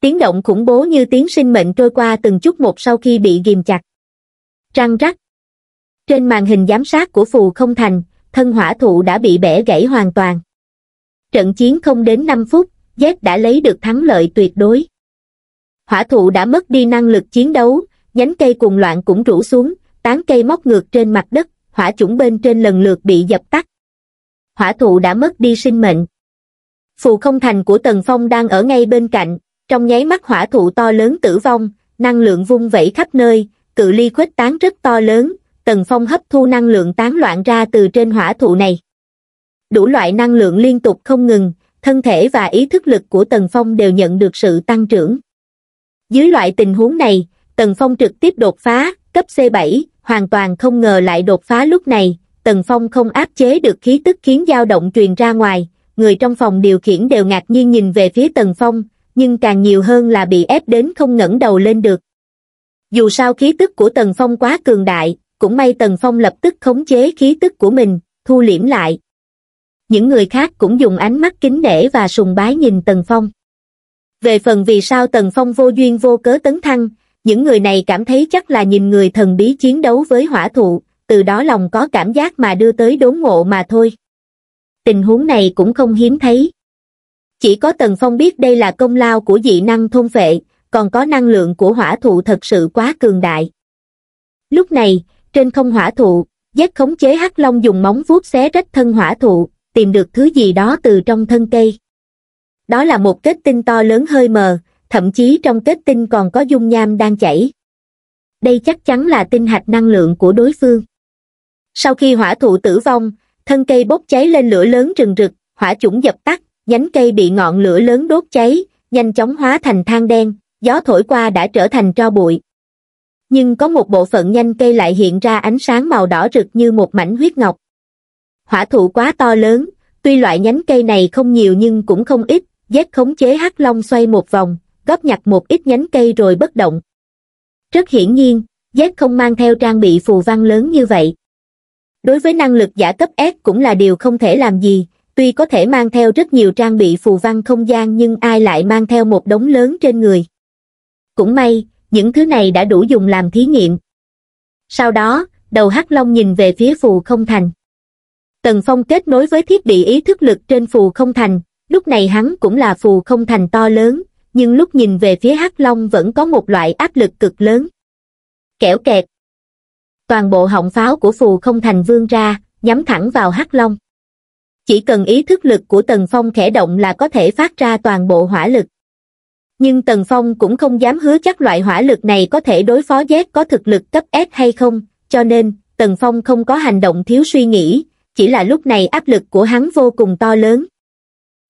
Tiếng động khủng bố như tiếng sinh mệnh trôi qua từng chút một sau khi bị ghim chặt. Trăng rắc. Trên màn hình giám sát của phù không thành, thân hỏa thụ đã bị bẻ gãy hoàn toàn trận chiến không đến 5 phút, Z đã lấy được thắng lợi tuyệt đối. Hỏa thụ đã mất đi năng lực chiến đấu, nhánh cây cùng loạn cũng rủ xuống, tán cây móc ngược trên mặt đất, hỏa chủng bên trên lần lượt bị dập tắt. Hỏa thụ đã mất đi sinh mệnh. Phù không thành của Tần Phong đang ở ngay bên cạnh, trong nháy mắt hỏa thụ to lớn tử vong, năng lượng vung vẩy khắp nơi, cự ly khuếch tán rất to lớn, Tần Phong hấp thu năng lượng tán loạn ra từ trên hỏa thụ này đủ loại năng lượng liên tục không ngừng, thân thể và ý thức lực của Tần Phong đều nhận được sự tăng trưởng. Dưới loại tình huống này, Tần Phong trực tiếp đột phá, cấp C7, hoàn toàn không ngờ lại đột phá lúc này, Tần Phong không áp chế được khí tức khiến dao động truyền ra ngoài, người trong phòng điều khiển đều ngạc nhiên nhìn về phía Tần Phong, nhưng càng nhiều hơn là bị ép đến không ngẩng đầu lên được. Dù sao khí tức của Tần Phong quá cường đại, cũng may Tần Phong lập tức khống chế khí tức của mình, thu liễm lại, những người khác cũng dùng ánh mắt kính nể và sùng bái nhìn Tần Phong. Về phần vì sao Tần Phong vô duyên vô cớ tấn thăng, những người này cảm thấy chắc là nhìn người thần bí chiến đấu với hỏa thụ, từ đó lòng có cảm giác mà đưa tới đốn ngộ mà thôi. Tình huống này cũng không hiếm thấy. Chỉ có Tần Phong biết đây là công lao của dị năng thôn vệ, còn có năng lượng của hỏa thụ thật sự quá cường đại. Lúc này, trên không hỏa thụ, giác khống chế hắc long dùng móng vuốt xé rách thân hỏa thụ, tìm được thứ gì đó từ trong thân cây. Đó là một kết tinh to lớn hơi mờ, thậm chí trong kết tinh còn có dung nham đang chảy. Đây chắc chắn là tinh hạch năng lượng của đối phương. Sau khi hỏa thụ tử vong, thân cây bốc cháy lên lửa lớn rừng rực, hỏa chủng dập tắt, nhánh cây bị ngọn lửa lớn đốt cháy, nhanh chóng hóa thành than đen, gió thổi qua đã trở thành tro bụi. Nhưng có một bộ phận nhanh cây lại hiện ra ánh sáng màu đỏ rực như một mảnh huyết ngọc hỏa thụ quá to lớn, tuy loại nhánh cây này không nhiều nhưng cũng không ít, dép khống chế hắc long xoay một vòng, góp nhặt một ít nhánh cây rồi bất động. Rất hiển nhiên, Jack không mang theo trang bị phù văn lớn như vậy. Đối với năng lực giả cấp S cũng là điều không thể làm gì, tuy có thể mang theo rất nhiều trang bị phù văn không gian nhưng ai lại mang theo một đống lớn trên người. Cũng may, những thứ này đã đủ dùng làm thí nghiệm. Sau đó, đầu hắc long nhìn về phía phù không thành. Tần Phong kết nối với thiết bị ý thức lực trên phù không thành, lúc này hắn cũng là phù không thành to lớn, nhưng lúc nhìn về phía Hắc Long vẫn có một loại áp lực cực lớn. Kẻo kẹt. Toàn bộ họng pháo của phù không thành vương ra, nhắm thẳng vào Hắc Long. Chỉ cần ý thức lực của Tần Phong khẽ động là có thể phát ra toàn bộ hỏa lực. Nhưng Tần Phong cũng không dám hứa chắc loại hỏa lực này có thể đối phó Z có thực lực cấp S hay không, cho nên Tần Phong không có hành động thiếu suy nghĩ, chỉ là lúc này áp lực của hắn vô cùng to lớn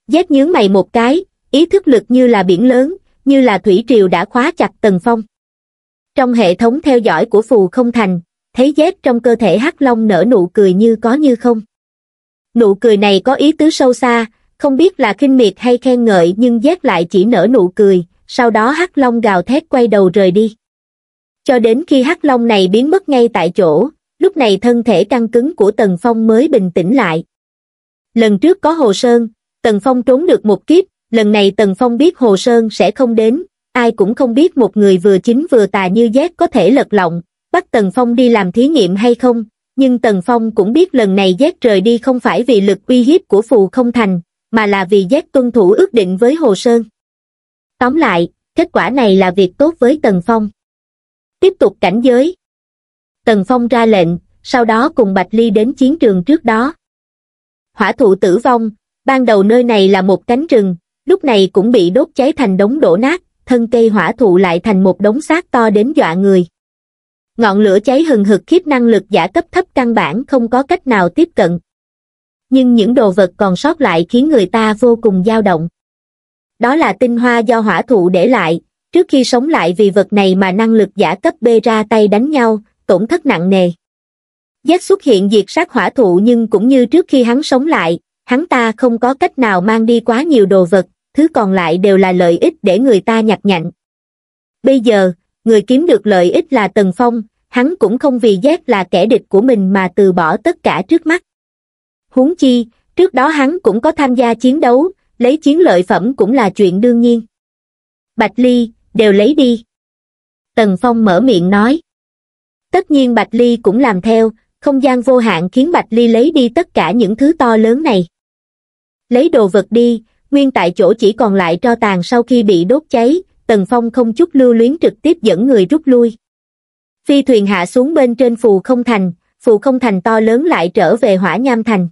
dép nhướng mày một cái ý thức lực như là biển lớn như là thủy triều đã khóa chặt tần phong trong hệ thống theo dõi của phù không thành thấy dép trong cơ thể hắc long nở nụ cười như có như không nụ cười này có ý tứ sâu xa không biết là khinh miệt hay khen ngợi nhưng dép lại chỉ nở nụ cười sau đó hắc long gào thét quay đầu rời đi cho đến khi hắc long này biến mất ngay tại chỗ lúc này thân thể căng cứng của Tần Phong mới bình tĩnh lại. Lần trước có Hồ Sơn, Tần Phong trốn được một kiếp, lần này Tần Phong biết Hồ Sơn sẽ không đến, ai cũng không biết một người vừa chính vừa tà như giác có thể lật lọng, bắt Tần Phong đi làm thí nghiệm hay không, nhưng Tần Phong cũng biết lần này giác trời đi không phải vì lực uy hiếp của phù không thành, mà là vì giác tuân thủ ước định với Hồ Sơn. Tóm lại, kết quả này là việc tốt với Tần Phong. Tiếp tục cảnh giới, Tần Phong ra lệnh, sau đó cùng Bạch Ly đến chiến trường trước đó. Hỏa thụ tử vong, ban đầu nơi này là một cánh rừng, lúc này cũng bị đốt cháy thành đống đổ nát, thân cây hỏa thụ lại thành một đống xác to đến dọa người. Ngọn lửa cháy hừng hực khiếp năng lực giả cấp thấp căn bản không có cách nào tiếp cận. Nhưng những đồ vật còn sót lại khiến người ta vô cùng dao động. Đó là tinh hoa do hỏa thụ để lại, trước khi sống lại vì vật này mà năng lực giả cấp bê ra tay đánh nhau, tổn thất nặng nề. Giác xuất hiện diệt sát hỏa thụ nhưng cũng như trước khi hắn sống lại, hắn ta không có cách nào mang đi quá nhiều đồ vật, thứ còn lại đều là lợi ích để người ta nhặt nhạnh. Bây giờ, người kiếm được lợi ích là Tần Phong, hắn cũng không vì giác là kẻ địch của mình mà từ bỏ tất cả trước mắt. Huống chi, trước đó hắn cũng có tham gia chiến đấu, lấy chiến lợi phẩm cũng là chuyện đương nhiên. Bạch Ly, đều lấy đi. Tần Phong mở miệng nói tất nhiên bạch ly cũng làm theo không gian vô hạn khiến bạch ly lấy đi tất cả những thứ to lớn này lấy đồ vật đi nguyên tại chỗ chỉ còn lại tro tàn sau khi bị đốt cháy tần phong không chút lưu luyến trực tiếp dẫn người rút lui phi thuyền hạ xuống bên trên phù không thành phù không thành to lớn lại trở về hỏa nham thành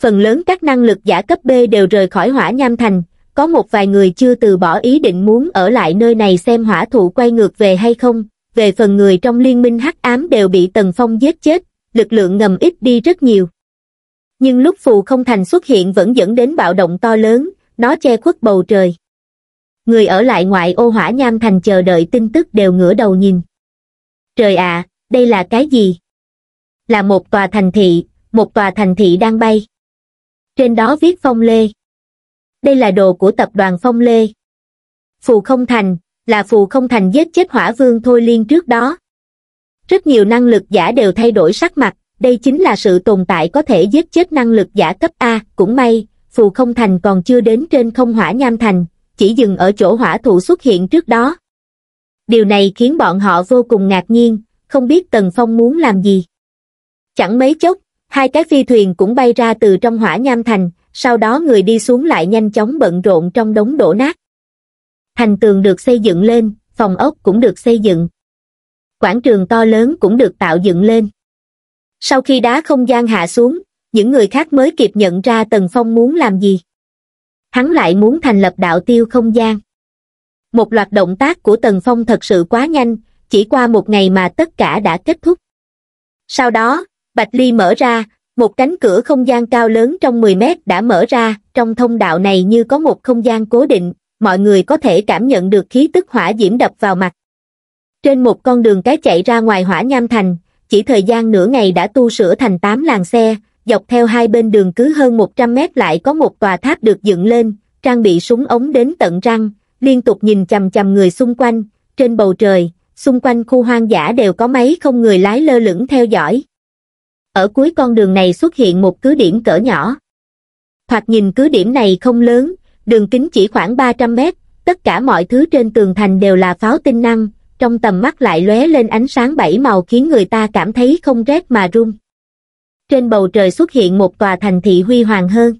phần lớn các năng lực giả cấp b đều rời khỏi hỏa nham thành có một vài người chưa từ bỏ ý định muốn ở lại nơi này xem hỏa thụ quay ngược về hay không về phần người trong liên minh hắc ám đều bị Tần Phong giết chết, lực lượng ngầm ít đi rất nhiều. Nhưng lúc phù không thành xuất hiện vẫn dẫn đến bạo động to lớn, nó che khuất bầu trời. Người ở lại ngoại ô hỏa nham thành chờ đợi tin tức đều ngửa đầu nhìn. Trời ạ, à, đây là cái gì? Là một tòa thành thị, một tòa thành thị đang bay. Trên đó viết Phong Lê. Đây là đồ của tập đoàn Phong Lê. Phù không thành, là phù không thành giết chết hỏa vương thôi liên trước đó. Rất nhiều năng lực giả đều thay đổi sắc mặt, đây chính là sự tồn tại có thể giết chết năng lực giả cấp A, cũng may, phù không thành còn chưa đến trên không hỏa nham thành, chỉ dừng ở chỗ hỏa thụ xuất hiện trước đó. Điều này khiến bọn họ vô cùng ngạc nhiên, không biết Tần Phong muốn làm gì. Chẳng mấy chốc, hai cái phi thuyền cũng bay ra từ trong hỏa nham thành, sau đó người đi xuống lại nhanh chóng bận rộn trong đống đổ nát thành tường được xây dựng lên, phòng ốc cũng được xây dựng. Quảng trường to lớn cũng được tạo dựng lên. Sau khi đá không gian hạ xuống, những người khác mới kịp nhận ra Tần Phong muốn làm gì. Hắn lại muốn thành lập đạo tiêu không gian. Một loạt động tác của Tần Phong thật sự quá nhanh, chỉ qua một ngày mà tất cả đã kết thúc. Sau đó, Bạch Ly mở ra, một cánh cửa không gian cao lớn trong 10 mét đã mở ra, trong thông đạo này như có một không gian cố định, mọi người có thể cảm nhận được khí tức hỏa diễm đập vào mặt trên một con đường cái chạy ra ngoài hỏa nham thành chỉ thời gian nửa ngày đã tu sửa thành tám làng xe dọc theo hai bên đường cứ hơn một trăm mét lại có một tòa tháp được dựng lên trang bị súng ống đến tận răng liên tục nhìn chằm chằm người xung quanh trên bầu trời xung quanh khu hoang dã đều có máy không người lái lơ lửng theo dõi ở cuối con đường này xuất hiện một cứ điểm cỡ nhỏ thoạt nhìn cứ điểm này không lớn đường kính chỉ khoảng 300 mét, tất cả mọi thứ trên tường thành đều là pháo tinh năng, trong tầm mắt lại lóe lên ánh sáng bảy màu khiến người ta cảm thấy không rét mà run. Trên bầu trời xuất hiện một tòa thành thị huy hoàng hơn.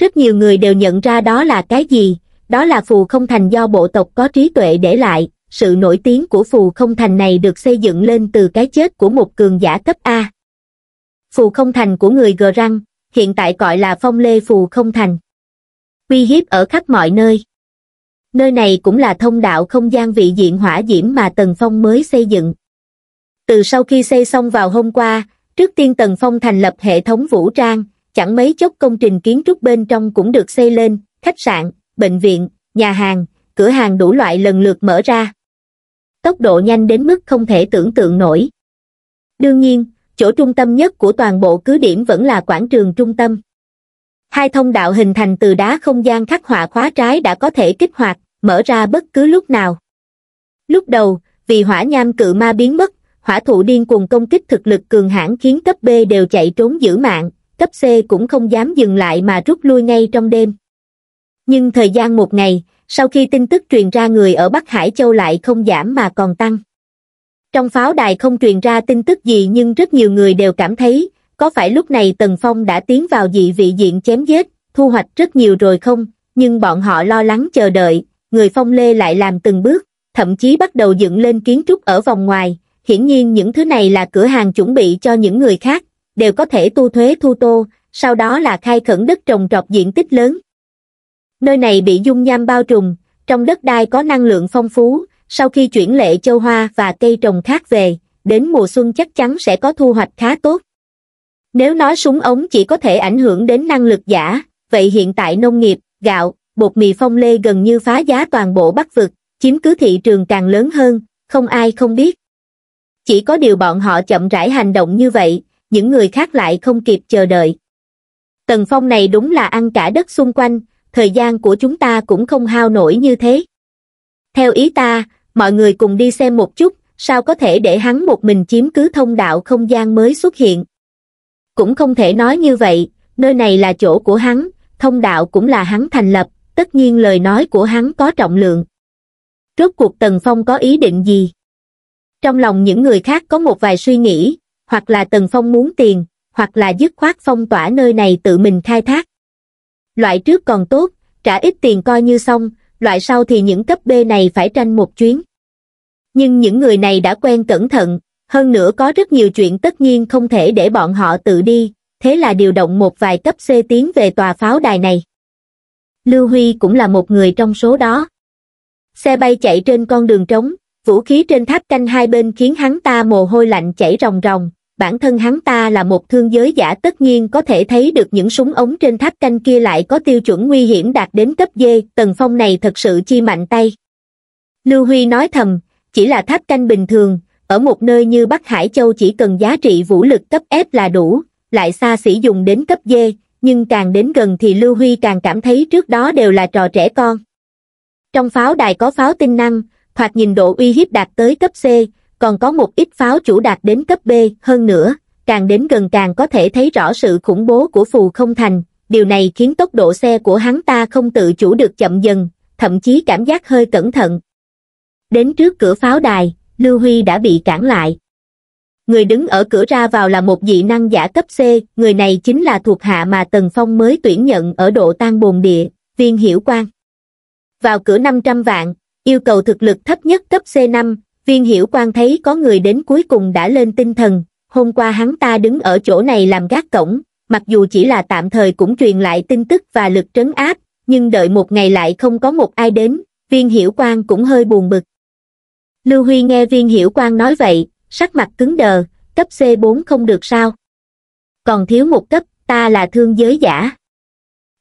Rất nhiều người đều nhận ra đó là cái gì, đó là phù không thành do bộ tộc có trí tuệ để lại, sự nổi tiếng của phù không thành này được xây dựng lên từ cái chết của một cường giả cấp A. Phù không thành của người Gờ Răng, hiện tại gọi là phong lê phù không thành uy hiếp ở khắp mọi nơi nơi này cũng là thông đạo không gian vị diện hỏa diễm mà tần phong mới xây dựng từ sau khi xây xong vào hôm qua trước tiên tần phong thành lập hệ thống vũ trang chẳng mấy chốc công trình kiến trúc bên trong cũng được xây lên khách sạn bệnh viện nhà hàng cửa hàng đủ loại lần lượt mở ra tốc độ nhanh đến mức không thể tưởng tượng nổi đương nhiên chỗ trung tâm nhất của toàn bộ cứ điểm vẫn là quảng trường trung tâm hai thông đạo hình thành từ đá không gian khắc họa khóa trái đã có thể kích hoạt, mở ra bất cứ lúc nào. Lúc đầu, vì hỏa nham cự ma biến mất, hỏa thụ điên cuồng công kích thực lực cường hãn khiến cấp B đều chạy trốn giữ mạng, cấp C cũng không dám dừng lại mà rút lui ngay trong đêm. Nhưng thời gian một ngày, sau khi tin tức truyền ra người ở Bắc Hải Châu lại không giảm mà còn tăng. Trong pháo đài không truyền ra tin tức gì nhưng rất nhiều người đều cảm thấy, có phải lúc này Tần Phong đã tiến vào dị vị diện chém giết, thu hoạch rất nhiều rồi không, nhưng bọn họ lo lắng chờ đợi, người Phong Lê lại làm từng bước, thậm chí bắt đầu dựng lên kiến trúc ở vòng ngoài, hiển nhiên những thứ này là cửa hàng chuẩn bị cho những người khác, đều có thể tu thuế thu tô, sau đó là khai khẩn đất trồng trọt diện tích lớn. Nơi này bị dung nham bao trùm, trong đất đai có năng lượng phong phú, sau khi chuyển lệ châu hoa và cây trồng khác về, đến mùa xuân chắc chắn sẽ có thu hoạch khá tốt. Nếu nói súng ống chỉ có thể ảnh hưởng đến năng lực giả, vậy hiện tại nông nghiệp, gạo, bột mì phong lê gần như phá giá toàn bộ Bắc vực, chiếm cứ thị trường càng lớn hơn, không ai không biết. Chỉ có điều bọn họ chậm rãi hành động như vậy, những người khác lại không kịp chờ đợi. Tần Phong này đúng là ăn cả đất xung quanh, thời gian của chúng ta cũng không hao nổi như thế. Theo ý ta, mọi người cùng đi xem một chút, sao có thể để hắn một mình chiếm cứ thông đạo không gian mới xuất hiện cũng không thể nói như vậy, nơi này là chỗ của hắn, thông đạo cũng là hắn thành lập, tất nhiên lời nói của hắn có trọng lượng. Rốt cuộc Tần Phong có ý định gì? Trong lòng những người khác có một vài suy nghĩ, hoặc là Tần Phong muốn tiền, hoặc là dứt khoát phong tỏa nơi này tự mình khai thác. Loại trước còn tốt, trả ít tiền coi như xong, loại sau thì những cấp B này phải tranh một chuyến. Nhưng những người này đã quen cẩn thận, hơn nữa có rất nhiều chuyện tất nhiên không thể để bọn họ tự đi, thế là điều động một vài cấp C tiến về tòa pháo đài này. Lưu Huy cũng là một người trong số đó. Xe bay chạy trên con đường trống, vũ khí trên tháp canh hai bên khiến hắn ta mồ hôi lạnh chảy ròng ròng, bản thân hắn ta là một thương giới giả tất nhiên có thể thấy được những súng ống trên tháp canh kia lại có tiêu chuẩn nguy hiểm đạt đến cấp D, tần phong này thật sự chi mạnh tay. Lưu Huy nói thầm, chỉ là tháp canh bình thường, ở một nơi như Bắc Hải Châu chỉ cần giá trị vũ lực cấp F là đủ, lại xa xỉ dùng đến cấp D, nhưng càng đến gần thì Lưu Huy càng cảm thấy trước đó đều là trò trẻ con. Trong pháo đài có pháo tinh năng, hoặc nhìn độ uy hiếp đạt tới cấp C, còn có một ít pháo chủ đạt đến cấp B hơn nữa, càng đến gần càng có thể thấy rõ sự khủng bố của phù không thành, điều này khiến tốc độ xe của hắn ta không tự chủ được chậm dần, thậm chí cảm giác hơi cẩn thận. Đến trước cửa pháo đài, Lưu Huy đã bị cản lại. Người đứng ở cửa ra vào là một dị năng giả cấp C, người này chính là thuộc hạ mà Tần Phong mới tuyển nhận ở độ tan bồn địa, viên hiểu quan. Vào cửa 500 vạn, yêu cầu thực lực thấp nhất cấp C5, viên hiểu quan thấy có người đến cuối cùng đã lên tinh thần, hôm qua hắn ta đứng ở chỗ này làm gác cổng, mặc dù chỉ là tạm thời cũng truyền lại tin tức và lực trấn áp, nhưng đợi một ngày lại không có một ai đến, viên hiểu quan cũng hơi buồn bực. Lưu Huy nghe viên hiểu quang nói vậy, sắc mặt cứng đờ, cấp C4 không được sao. Còn thiếu một cấp, ta là thương giới giả.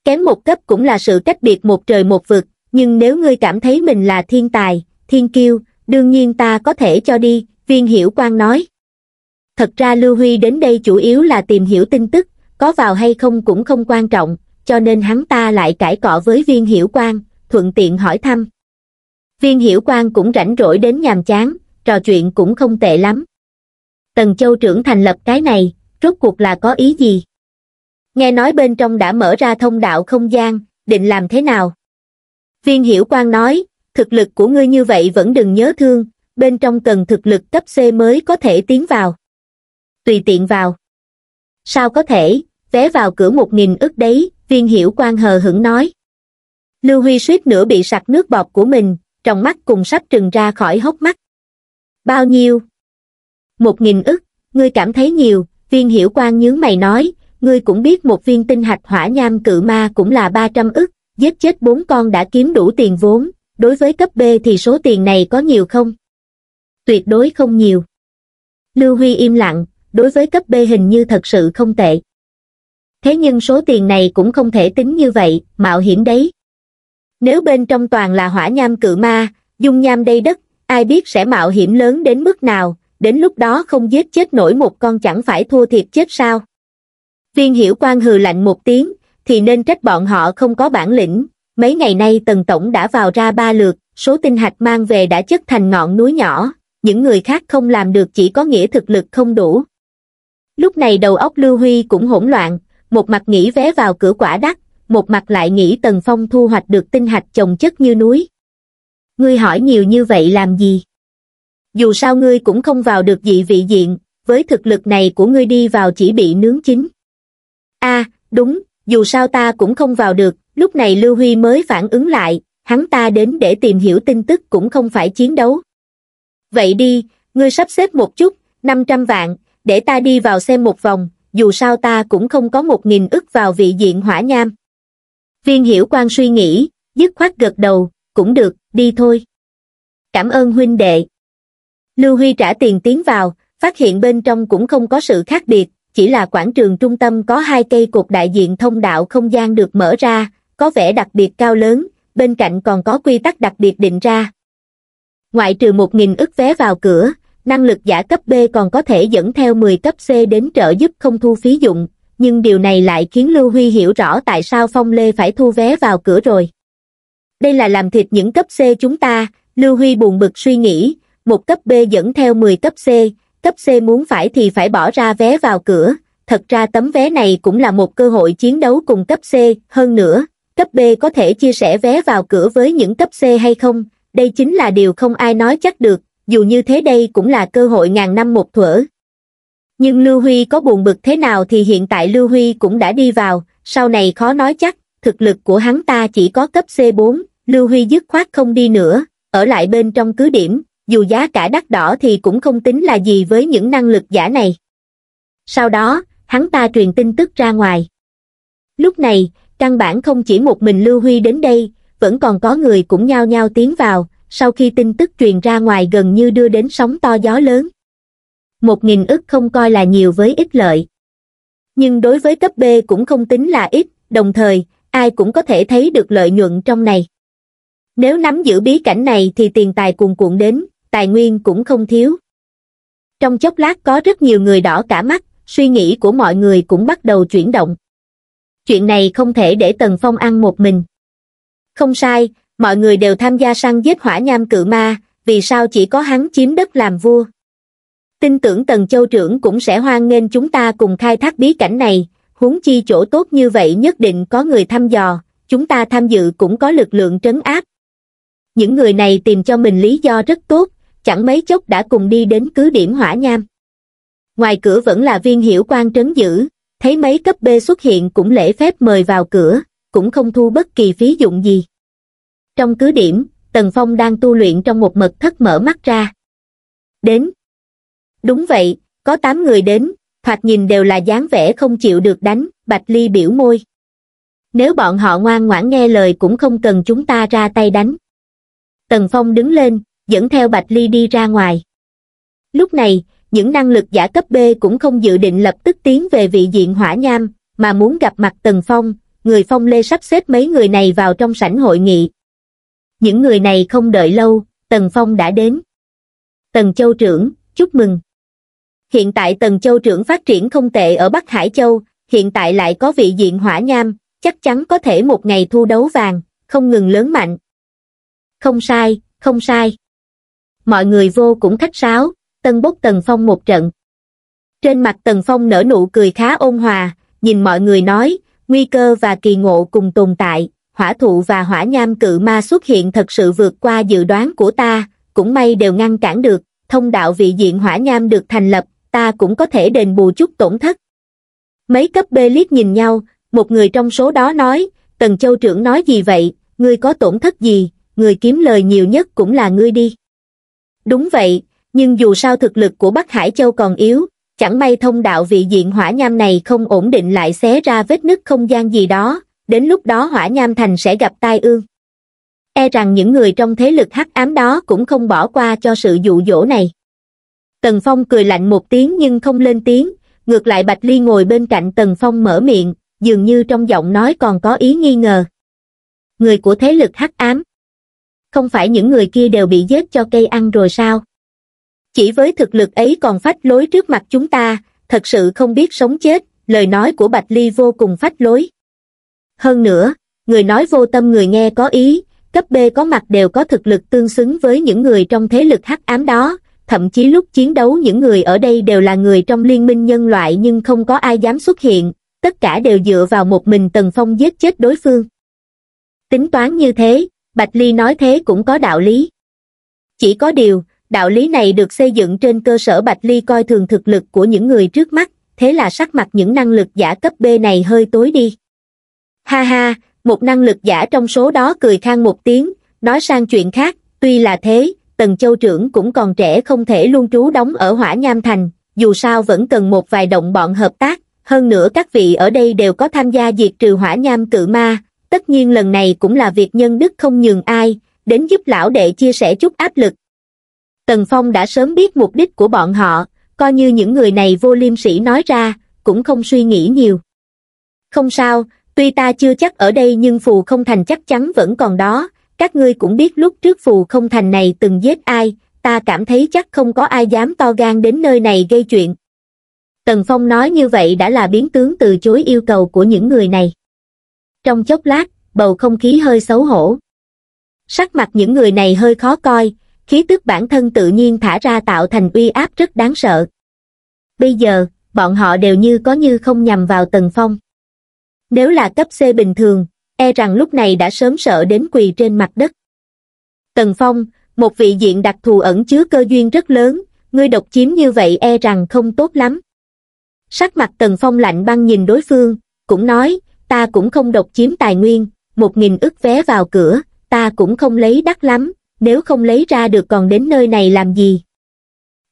Kém một cấp cũng là sự cách biệt một trời một vực, nhưng nếu ngươi cảm thấy mình là thiên tài, thiên kiêu, đương nhiên ta có thể cho đi, viên hiểu quang nói. Thật ra Lưu Huy đến đây chủ yếu là tìm hiểu tin tức, có vào hay không cũng không quan trọng, cho nên hắn ta lại cãi cọ với viên hiểu quang, thuận tiện hỏi thăm viên hiểu quang cũng rảnh rỗi đến nhàm chán trò chuyện cũng không tệ lắm tần châu trưởng thành lập cái này rốt cuộc là có ý gì nghe nói bên trong đã mở ra thông đạo không gian định làm thế nào viên hiểu quang nói thực lực của ngươi như vậy vẫn đừng nhớ thương bên trong cần thực lực cấp c mới có thể tiến vào tùy tiện vào sao có thể vé vào cửa một nghìn ức đấy viên hiểu quang hờ hững nói lưu huy suýt nữa bị sặc nước bọt của mình trong mắt cùng sắp trừng ra khỏi hốc mắt. Bao nhiêu? Một nghìn ức, ngươi cảm thấy nhiều, viên hiểu quan nhướng mày nói, ngươi cũng biết một viên tinh hạch hỏa nham cự ma cũng là ba trăm ức, giết chết bốn con đã kiếm đủ tiền vốn, đối với cấp B thì số tiền này có nhiều không? Tuyệt đối không nhiều. Lưu Huy im lặng, đối với cấp B hình như thật sự không tệ. Thế nhưng số tiền này cũng không thể tính như vậy, mạo hiểm đấy nếu bên trong toàn là hỏa nham cự ma dung nham đầy đất ai biết sẽ mạo hiểm lớn đến mức nào đến lúc đó không giết chết nổi một con chẳng phải thua thiệt chết sao viên hiểu quan hừ lạnh một tiếng thì nên trách bọn họ không có bản lĩnh mấy ngày nay tần tổng đã vào ra ba lượt số tinh hạch mang về đã chất thành ngọn núi nhỏ những người khác không làm được chỉ có nghĩa thực lực không đủ lúc này đầu óc lưu huy cũng hỗn loạn một mặt nghĩ vé vào cửa quả đắt một mặt lại nghĩ Tần Phong thu hoạch được tinh hạch chồng chất như núi. Ngươi hỏi nhiều như vậy làm gì? Dù sao ngươi cũng không vào được dị vị diện, với thực lực này của ngươi đi vào chỉ bị nướng chín. a à, đúng, dù sao ta cũng không vào được, lúc này Lưu Huy mới phản ứng lại, hắn ta đến để tìm hiểu tin tức cũng không phải chiến đấu. Vậy đi, ngươi sắp xếp một chút, 500 vạn, để ta đi vào xem một vòng, dù sao ta cũng không có một nghìn ức vào vị diện hỏa nham viên hiểu quan suy nghĩ dứt khoát gật đầu cũng được đi thôi cảm ơn huynh đệ lưu huy trả tiền tiến vào phát hiện bên trong cũng không có sự khác biệt chỉ là quảng trường trung tâm có hai cây cột đại diện thông đạo không gian được mở ra có vẻ đặc biệt cao lớn bên cạnh còn có quy tắc đặc biệt định ra ngoại trừ một nghìn ức vé vào cửa năng lực giả cấp b còn có thể dẫn theo mười cấp c đến trợ giúp không thu phí dụng nhưng điều này lại khiến Lưu Huy hiểu rõ tại sao Phong Lê phải thu vé vào cửa rồi. Đây là làm thịt những cấp C chúng ta, Lưu Huy buồn bực suy nghĩ, một cấp B dẫn theo 10 cấp C, cấp C muốn phải thì phải bỏ ra vé vào cửa, thật ra tấm vé này cũng là một cơ hội chiến đấu cùng cấp C, hơn nữa, cấp B có thể chia sẻ vé vào cửa với những cấp C hay không, đây chính là điều không ai nói chắc được, dù như thế đây cũng là cơ hội ngàn năm một thuở, nhưng Lưu Huy có buồn bực thế nào thì hiện tại Lưu Huy cũng đã đi vào, sau này khó nói chắc, thực lực của hắn ta chỉ có cấp C4, Lưu Huy dứt khoát không đi nữa, ở lại bên trong cứ điểm, dù giá cả đắt đỏ thì cũng không tính là gì với những năng lực giả này. Sau đó, hắn ta truyền tin tức ra ngoài. Lúc này, căn bản không chỉ một mình Lưu Huy đến đây, vẫn còn có người cũng nhao nhao tiến vào, sau khi tin tức truyền ra ngoài gần như đưa đến sóng to gió lớn một nghìn ức không coi là nhiều với ít lợi nhưng đối với cấp b cũng không tính là ít đồng thời ai cũng có thể thấy được lợi nhuận trong này nếu nắm giữ bí cảnh này thì tiền tài cuồn cuộn đến tài nguyên cũng không thiếu trong chốc lát có rất nhiều người đỏ cả mắt suy nghĩ của mọi người cũng bắt đầu chuyển động chuyện này không thể để tần phong ăn một mình không sai mọi người đều tham gia săn giết hỏa nham cự ma vì sao chỉ có hắn chiếm đất làm vua tin tưởng Tần Châu trưởng cũng sẽ hoan nghênh chúng ta cùng khai thác bí cảnh này, huống chi chỗ tốt như vậy nhất định có người thăm dò, chúng ta tham dự cũng có lực lượng trấn áp. Những người này tìm cho mình lý do rất tốt, chẳng mấy chốc đã cùng đi đến cứ điểm hỏa nham. Ngoài cửa vẫn là viên hiểu quan trấn giữ, thấy mấy cấp B xuất hiện cũng lễ phép mời vào cửa, cũng không thu bất kỳ phí dụng gì. Trong cứ điểm, Tần Phong đang tu luyện trong một mật thất mở mắt ra. Đến, đúng vậy có tám người đến thoạt nhìn đều là dáng vẻ không chịu được đánh bạch ly biểu môi nếu bọn họ ngoan ngoãn nghe lời cũng không cần chúng ta ra tay đánh tần phong đứng lên dẫn theo bạch ly đi ra ngoài lúc này những năng lực giả cấp b cũng không dự định lập tức tiến về vị diện hỏa nham mà muốn gặp mặt tần phong người phong lê sắp xếp mấy người này vào trong sảnh hội nghị những người này không đợi lâu tần phong đã đến tần châu trưởng chúc mừng hiện tại Tần Châu trưởng phát triển không tệ ở Bắc Hải Châu, hiện tại lại có vị diện hỏa nham, chắc chắn có thể một ngày thu đấu vàng, không ngừng lớn mạnh. Không sai, không sai. Mọi người vô cũng khách sáo, tần Bốc Tần Phong một trận. Trên mặt Tần Phong nở nụ cười khá ôn hòa, nhìn mọi người nói, nguy cơ và kỳ ngộ cùng tồn tại, hỏa thụ và hỏa nham cự ma xuất hiện thật sự vượt qua dự đoán của ta, cũng may đều ngăn cản được, thông đạo vị diện hỏa nham được thành lập, ta cũng có thể đền bù chút tổn thất. Mấy cấp bê liếc nhìn nhau, một người trong số đó nói, Tần Châu trưởng nói gì vậy, ngươi có tổn thất gì, người kiếm lời nhiều nhất cũng là ngươi đi. Đúng vậy, nhưng dù sao thực lực của Bắc Hải Châu còn yếu, chẳng may thông đạo vị diện hỏa nham này không ổn định lại xé ra vết nứt không gian gì đó, đến lúc đó hỏa nham thành sẽ gặp tai ương. E rằng những người trong thế lực hắc ám đó cũng không bỏ qua cho sự dụ dỗ này. Tần Phong cười lạnh một tiếng nhưng không lên tiếng, ngược lại Bạch Ly ngồi bên cạnh Tần Phong mở miệng, dường như trong giọng nói còn có ý nghi ngờ. Người của thế lực hắc ám. Không phải những người kia đều bị giết cho cây ăn rồi sao? Chỉ với thực lực ấy còn phách lối trước mặt chúng ta, thật sự không biết sống chết, lời nói của Bạch Ly vô cùng phách lối. Hơn nữa, người nói vô tâm người nghe có ý, cấp B có mặt đều có thực lực tương xứng với những người trong thế lực hắc ám đó, thậm chí lúc chiến đấu những người ở đây đều là người trong liên minh nhân loại nhưng không có ai dám xuất hiện, tất cả đều dựa vào một mình Tần Phong giết chết đối phương. Tính toán như thế, Bạch Ly nói thế cũng có đạo lý. Chỉ có điều, đạo lý này được xây dựng trên cơ sở Bạch Ly coi thường thực lực của những người trước mắt, thế là sắc mặt những năng lực giả cấp B này hơi tối đi. Ha ha, một năng lực giả trong số đó cười khang một tiếng, nói sang chuyện khác, tuy là thế, tần châu trưởng cũng còn trẻ không thể luôn trú đóng ở hỏa nham thành, dù sao vẫn cần một vài động bọn hợp tác, hơn nữa các vị ở đây đều có tham gia diệt trừ hỏa nham cự ma, tất nhiên lần này cũng là việc nhân đức không nhường ai, đến giúp lão đệ chia sẻ chút áp lực. Tần Phong đã sớm biết mục đích của bọn họ, coi như những người này vô liêm sĩ nói ra, cũng không suy nghĩ nhiều. Không sao, tuy ta chưa chắc ở đây nhưng phù không thành chắc chắn vẫn còn đó, các ngươi cũng biết lúc trước phù không thành này từng giết ai ta cảm thấy chắc không có ai dám to gan đến nơi này gây chuyện tần phong nói như vậy đã là biến tướng từ chối yêu cầu của những người này trong chốc lát bầu không khí hơi xấu hổ sắc mặt những người này hơi khó coi khí tức bản thân tự nhiên thả ra tạo thành uy áp rất đáng sợ bây giờ bọn họ đều như có như không nhằm vào tần phong nếu là cấp c bình thường e rằng lúc này đã sớm sợ đến quỳ trên mặt đất. Tần Phong, một vị diện đặc thù ẩn chứa cơ duyên rất lớn, ngươi độc chiếm như vậy e rằng không tốt lắm. Sắc mặt Tần Phong lạnh băng nhìn đối phương, cũng nói, ta cũng không độc chiếm tài nguyên, một nghìn ức vé vào cửa, ta cũng không lấy đắt lắm, nếu không lấy ra được còn đến nơi này làm gì.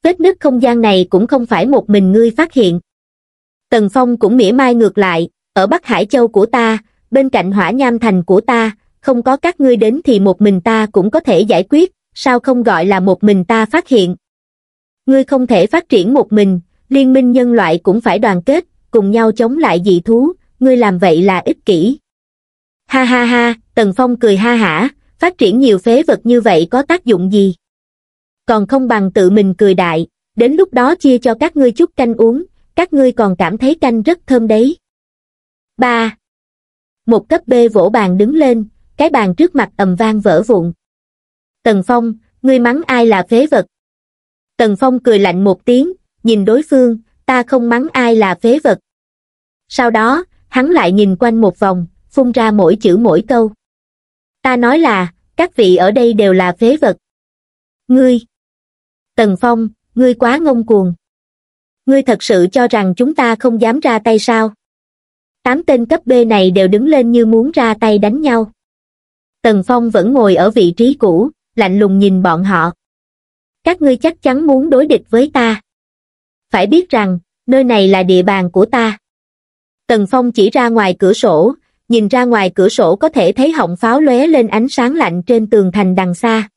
Vết nứt không gian này cũng không phải một mình ngươi phát hiện. Tần Phong cũng mỉa mai ngược lại, ở Bắc Hải Châu của ta, bên cạnh hỏa nham thành của ta, không có các ngươi đến thì một mình ta cũng có thể giải quyết, sao không gọi là một mình ta phát hiện. Ngươi không thể phát triển một mình, liên minh nhân loại cũng phải đoàn kết, cùng nhau chống lại dị thú, ngươi làm vậy là ích kỷ. Ha ha ha, Tần Phong cười ha hả, phát triển nhiều phế vật như vậy có tác dụng gì? Còn không bằng tự mình cười đại, đến lúc đó chia cho các ngươi chút canh uống, các ngươi còn cảm thấy canh rất thơm đấy. 3 một cấp B vỗ bàn đứng lên, cái bàn trước mặt ầm vang vỡ vụn. Tần Phong, ngươi mắng ai là phế vật? Tần Phong cười lạnh một tiếng, nhìn đối phương, ta không mắng ai là phế vật. Sau đó, hắn lại nhìn quanh một vòng, phun ra mỗi chữ mỗi câu. Ta nói là, các vị ở đây đều là phế vật. Ngươi, Tần Phong, ngươi quá ngông cuồng. Ngươi thật sự cho rằng chúng ta không dám ra tay sao? tám tên cấp b này đều đứng lên như muốn ra tay đánh nhau tần phong vẫn ngồi ở vị trí cũ lạnh lùng nhìn bọn họ các ngươi chắc chắn muốn đối địch với ta phải biết rằng nơi này là địa bàn của ta tần phong chỉ ra ngoài cửa sổ nhìn ra ngoài cửa sổ có thể thấy họng pháo lóe lên ánh sáng lạnh trên tường thành đằng xa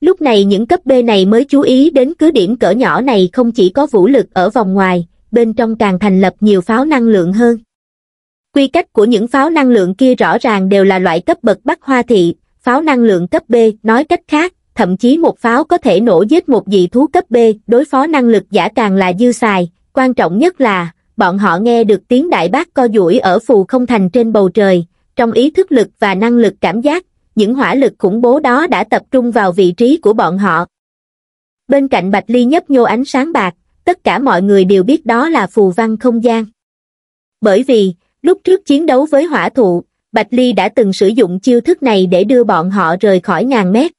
lúc này những cấp b này mới chú ý đến cứ điểm cỡ nhỏ này không chỉ có vũ lực ở vòng ngoài bên trong càng thành lập nhiều pháo năng lượng hơn Quy cách của những pháo năng lượng kia rõ ràng đều là loại cấp bậc Bắc Hoa Thị, pháo năng lượng cấp B, nói cách khác, thậm chí một pháo có thể nổ giết một dị thú cấp B, đối phó năng lực giả càng là dư xài, quan trọng nhất là, bọn họ nghe được tiếng đại bác co duỗi ở phù không thành trên bầu trời, trong ý thức lực và năng lực cảm giác, những hỏa lực khủng bố đó đã tập trung vào vị trí của bọn họ. Bên cạnh Bạch Ly nhấp nhô ánh sáng bạc, tất cả mọi người đều biết đó là phù văn không gian. Bởi vì, lúc trước chiến đấu với hỏa thụ bạch ly đã từng sử dụng chiêu thức này để đưa bọn họ rời khỏi ngàn mét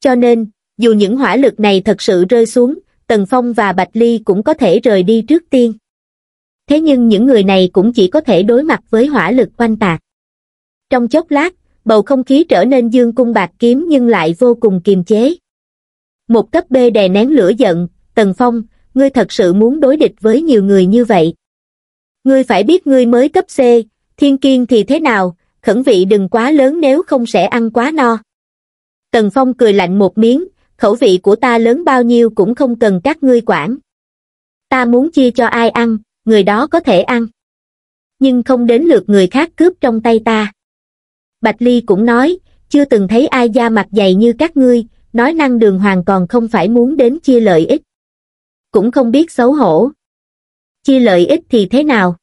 cho nên dù những hỏa lực này thật sự rơi xuống tần phong và bạch ly cũng có thể rời đi trước tiên thế nhưng những người này cũng chỉ có thể đối mặt với hỏa lực oanh tạc trong chốc lát bầu không khí trở nên dương cung bạc kiếm nhưng lại vô cùng kiềm chế một cấp b đè nén lửa giận tần phong ngươi thật sự muốn đối địch với nhiều người như vậy Ngươi phải biết ngươi mới cấp C, thiên kiên thì thế nào, khẩn vị đừng quá lớn nếu không sẽ ăn quá no. Tần Phong cười lạnh một miếng, khẩu vị của ta lớn bao nhiêu cũng không cần các ngươi quản. Ta muốn chia cho ai ăn, người đó có thể ăn. Nhưng không đến lượt người khác cướp trong tay ta. Bạch Ly cũng nói, chưa từng thấy ai da mặt dày như các ngươi, nói năng đường hoàng còn không phải muốn đến chia lợi ích. Cũng không biết xấu hổ, chia lợi ích thì thế nào?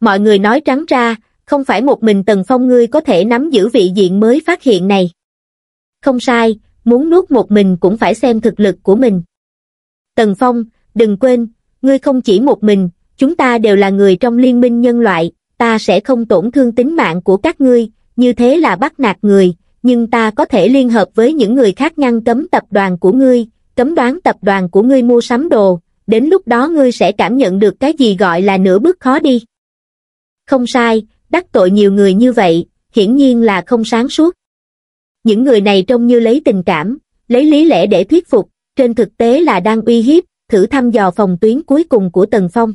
Mọi người nói trắng ra, không phải một mình Tần Phong ngươi có thể nắm giữ vị diện mới phát hiện này. Không sai, muốn nuốt một mình cũng phải xem thực lực của mình. Tần Phong, đừng quên, ngươi không chỉ một mình, chúng ta đều là người trong liên minh nhân loại, ta sẽ không tổn thương tính mạng của các ngươi, như thế là bắt nạt người, nhưng ta có thể liên hợp với những người khác ngăn cấm tập đoàn của ngươi, cấm đoán tập đoàn của ngươi mua sắm đồ, đến lúc đó ngươi sẽ cảm nhận được cái gì gọi là nửa bước khó đi. Không sai, đắc tội nhiều người như vậy, hiển nhiên là không sáng suốt. Những người này trông như lấy tình cảm, lấy lý lẽ để thuyết phục, trên thực tế là đang uy hiếp, thử thăm dò phòng tuyến cuối cùng của Tần Phong.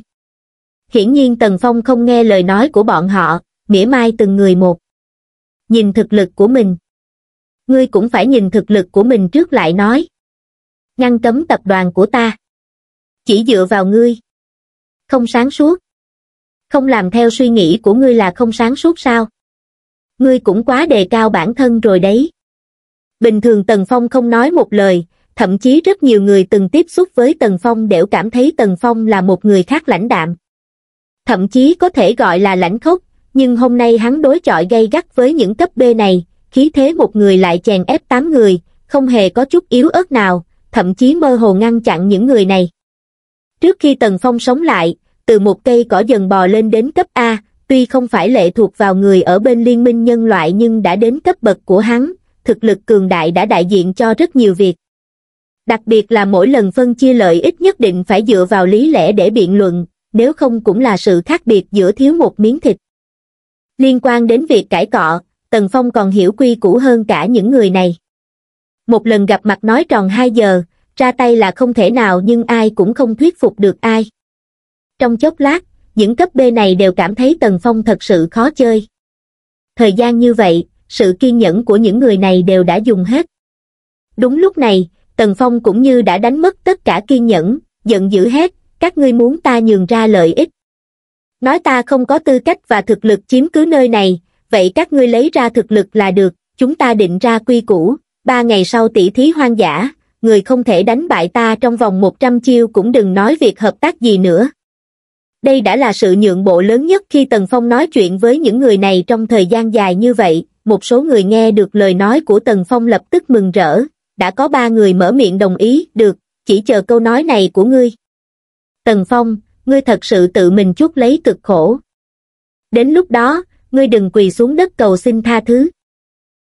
Hiển nhiên Tần Phong không nghe lời nói của bọn họ, mỉa mai từng người một. Nhìn thực lực của mình. Ngươi cũng phải nhìn thực lực của mình trước lại nói. Ngăn cấm tập đoàn của ta. Chỉ dựa vào ngươi. Không sáng suốt. Không làm theo suy nghĩ của ngươi là không sáng suốt sao? Ngươi cũng quá đề cao bản thân rồi đấy. Bình thường Tần Phong không nói một lời, thậm chí rất nhiều người từng tiếp xúc với Tần Phong đều cảm thấy Tần Phong là một người khác lãnh đạm. Thậm chí có thể gọi là lãnh khốc, nhưng hôm nay hắn đối chọi gay gắt với những cấp B này, khí thế một người lại chèn ép tám người, không hề có chút yếu ớt nào, thậm chí mơ hồ ngăn chặn những người này. Trước khi Tần Phong sống lại, từ một cây cỏ dần bò lên đến cấp A, tuy không phải lệ thuộc vào người ở bên liên minh nhân loại nhưng đã đến cấp bậc của hắn, thực lực cường đại đã đại diện cho rất nhiều việc. Đặc biệt là mỗi lần phân chia lợi ích nhất định phải dựa vào lý lẽ để biện luận, nếu không cũng là sự khác biệt giữa thiếu một miếng thịt. Liên quan đến việc cải cọ, Tần Phong còn hiểu quy củ hơn cả những người này. Một lần gặp mặt nói tròn 2 giờ, ra tay là không thể nào nhưng ai cũng không thuyết phục được ai. Trong chốc lát, những cấp B này đều cảm thấy Tần Phong thật sự khó chơi. Thời gian như vậy, sự kiên nhẫn của những người này đều đã dùng hết. Đúng lúc này, Tần Phong cũng như đã đánh mất tất cả kiên nhẫn, giận dữ hết. các ngươi muốn ta nhường ra lợi ích. Nói ta không có tư cách và thực lực chiếm cứ nơi này, vậy các ngươi lấy ra thực lực là được, chúng ta định ra quy củ, ba ngày sau tỷ thí hoang dã, người không thể đánh bại ta trong vòng 100 chiêu cũng đừng nói việc hợp tác gì nữa. Đây đã là sự nhượng bộ lớn nhất khi Tần Phong nói chuyện với những người này trong thời gian dài như vậy, một số người nghe được lời nói của Tần Phong lập tức mừng rỡ, đã có ba người mở miệng đồng ý, được, chỉ chờ câu nói này của ngươi. Tần Phong, ngươi thật sự tự mình chuốc lấy cực khổ. Đến lúc đó, ngươi đừng quỳ xuống đất cầu xin tha thứ.